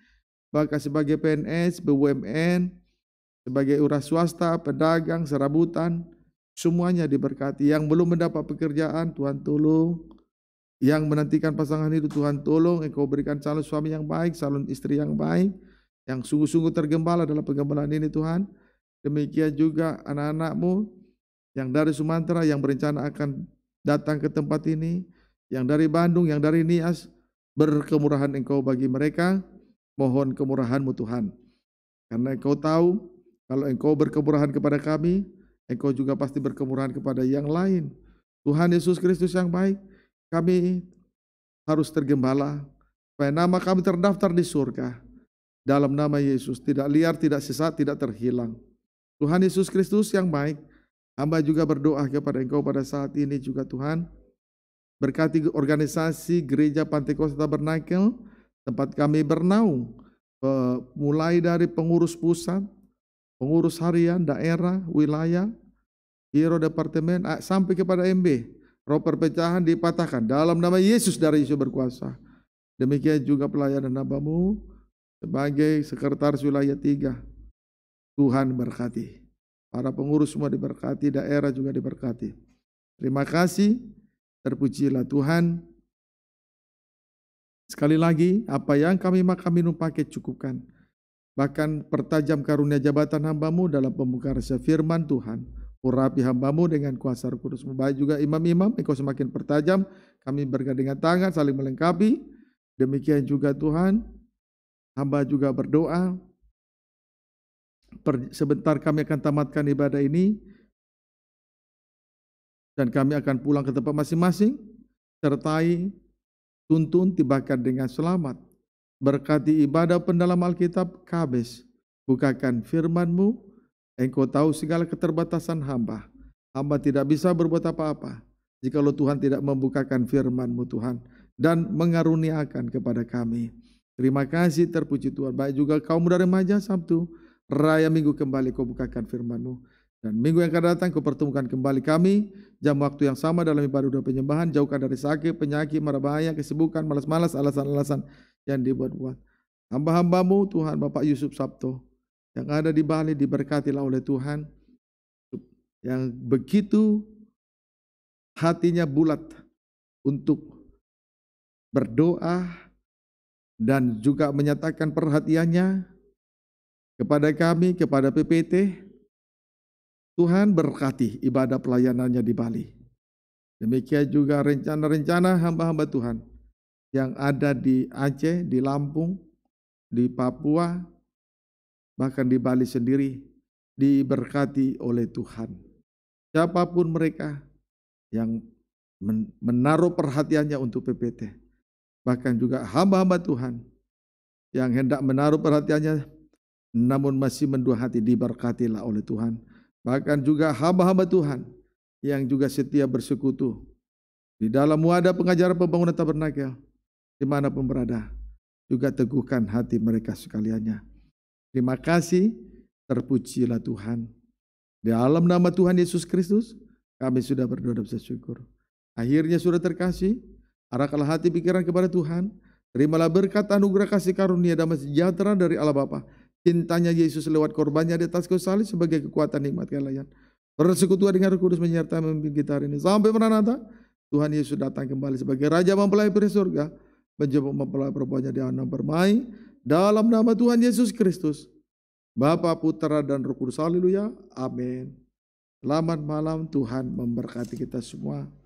Bahkan sebagai PNS, BUMN, sebagai urah swasta, pedagang, serabutan, Semuanya diberkati. Yang belum mendapat pekerjaan, Tuhan tolong. Yang menantikan pasangan hidup, Tuhan tolong. Engkau berikan calon suami yang baik, calon istri yang baik. Yang sungguh-sungguh tergembala dalam penggembalaan ini Tuhan. Demikian juga anak-anakmu yang dari Sumatera yang berencana akan datang ke tempat ini. Yang dari Bandung, yang dari Nias, berkemurahan engkau bagi mereka. Mohon kemurahanmu Tuhan. Karena engkau tahu kalau engkau berkemurahan kepada kami, Engkau juga pasti berkemurahan kepada yang lain. Tuhan Yesus Kristus yang baik, kami harus tergembala supaya nama kami terdaftar di surga. Dalam nama Yesus, tidak liar, tidak sesat, tidak terhilang. Tuhan Yesus Kristus yang baik, hamba juga berdoa kepada Engkau pada saat ini juga Tuhan. Berkati organisasi gereja Pantekosta Bernakel, tempat kami bernaung, eh, mulai dari pengurus pusat, pengurus harian, daerah, wilayah, hero departemen, sampai kepada MB. Roh perpecahan dipatahkan dalam nama Yesus dari Yesus berkuasa. Demikian juga pelayanan nabamu sebagai sekretaris wilayah tiga. Tuhan berkati. Para pengurus semua diberkati, daerah juga diberkati. Terima kasih, terpujilah Tuhan. Sekali lagi, apa yang kami makan minum pakai cukupkan. Bahkan pertajam karunia jabatan hambamu dalam pembukaan rahasia firman Tuhan. Urapi hambamu dengan kuasa roh kudus. Baik juga imam-imam, engkau semakin pertajam. Kami bergandengan tangan, saling melengkapi. Demikian juga Tuhan, hamba juga berdoa. Per, sebentar kami akan tamatkan ibadah ini. Dan kami akan pulang ke tempat masing-masing. Sertai, tuntun, tibakan dengan selamat. Berkati ibadah pendalam Alkitab Kabes Bukakan firmanmu, engkau tahu segala keterbatasan hamba. Hamba tidak bisa berbuat apa-apa. Jikalau Tuhan tidak membukakan firmanmu Tuhan. Dan mengaruniakan kepada kami. Terima kasih terpuji Tuhan. Baik juga kaum muda remaja Sabtu. Raya minggu kembali kau bukakan firmanmu. Dan minggu yang akan datang kau pertemukan kembali kami. Jam waktu yang sama dalam ibadah penyembahan. Jauhkan dari sakit, penyakit, mara bahaya, kesibukan, malas-malas, alasan-alasan yang dibuat-buat. Hamba-hambamu Tuhan Bapak Yusuf Sabto yang ada di Bali diberkatilah oleh Tuhan yang begitu hatinya bulat untuk berdoa dan juga menyatakan perhatiannya kepada kami, kepada PPT. Tuhan berkati ibadah pelayanannya di Bali. Demikian juga rencana-rencana hamba-hamba Tuhan yang ada di Aceh, di Lampung, di Papua, bahkan di Bali sendiri diberkati oleh Tuhan. Siapapun mereka yang menaruh perhatiannya untuk PPT, bahkan juga hamba-hamba Tuhan yang hendak menaruh perhatiannya namun masih mendua hati diberkatilah oleh Tuhan. Bahkan juga hamba-hamba Tuhan yang juga setia bersekutu di dalam wadah pengajaran pembangunan tabernakel dimanapun berada. Juga teguhkan hati mereka sekaliannya. Terima kasih, terpujilah Tuhan. Di alam nama Tuhan Yesus Kristus, kami sudah berdoa dan bersyukur. Akhirnya sudah terkasih, arahkanlah hati pikiran kepada Tuhan. Terimalah berkat anugerah kasih karunia damai sejahtera dari Allah Bapa. Cintanya Yesus lewat korbannya di atas kayu sebagai kekuatan nikmat kalian. Persekutuan dengan Roh Kudus menyertai memimpin kita hari ini. Sampai Maranatha, Tuhan Yesus datang kembali sebagai Raja mempelai pria surga menjemput mempelai di anak permai dalam nama Tuhan Yesus Kristus. Bapa, Putera, dan Roh Kudus. Haleluya. Amin. Selamat malam. Tuhan memberkati kita semua.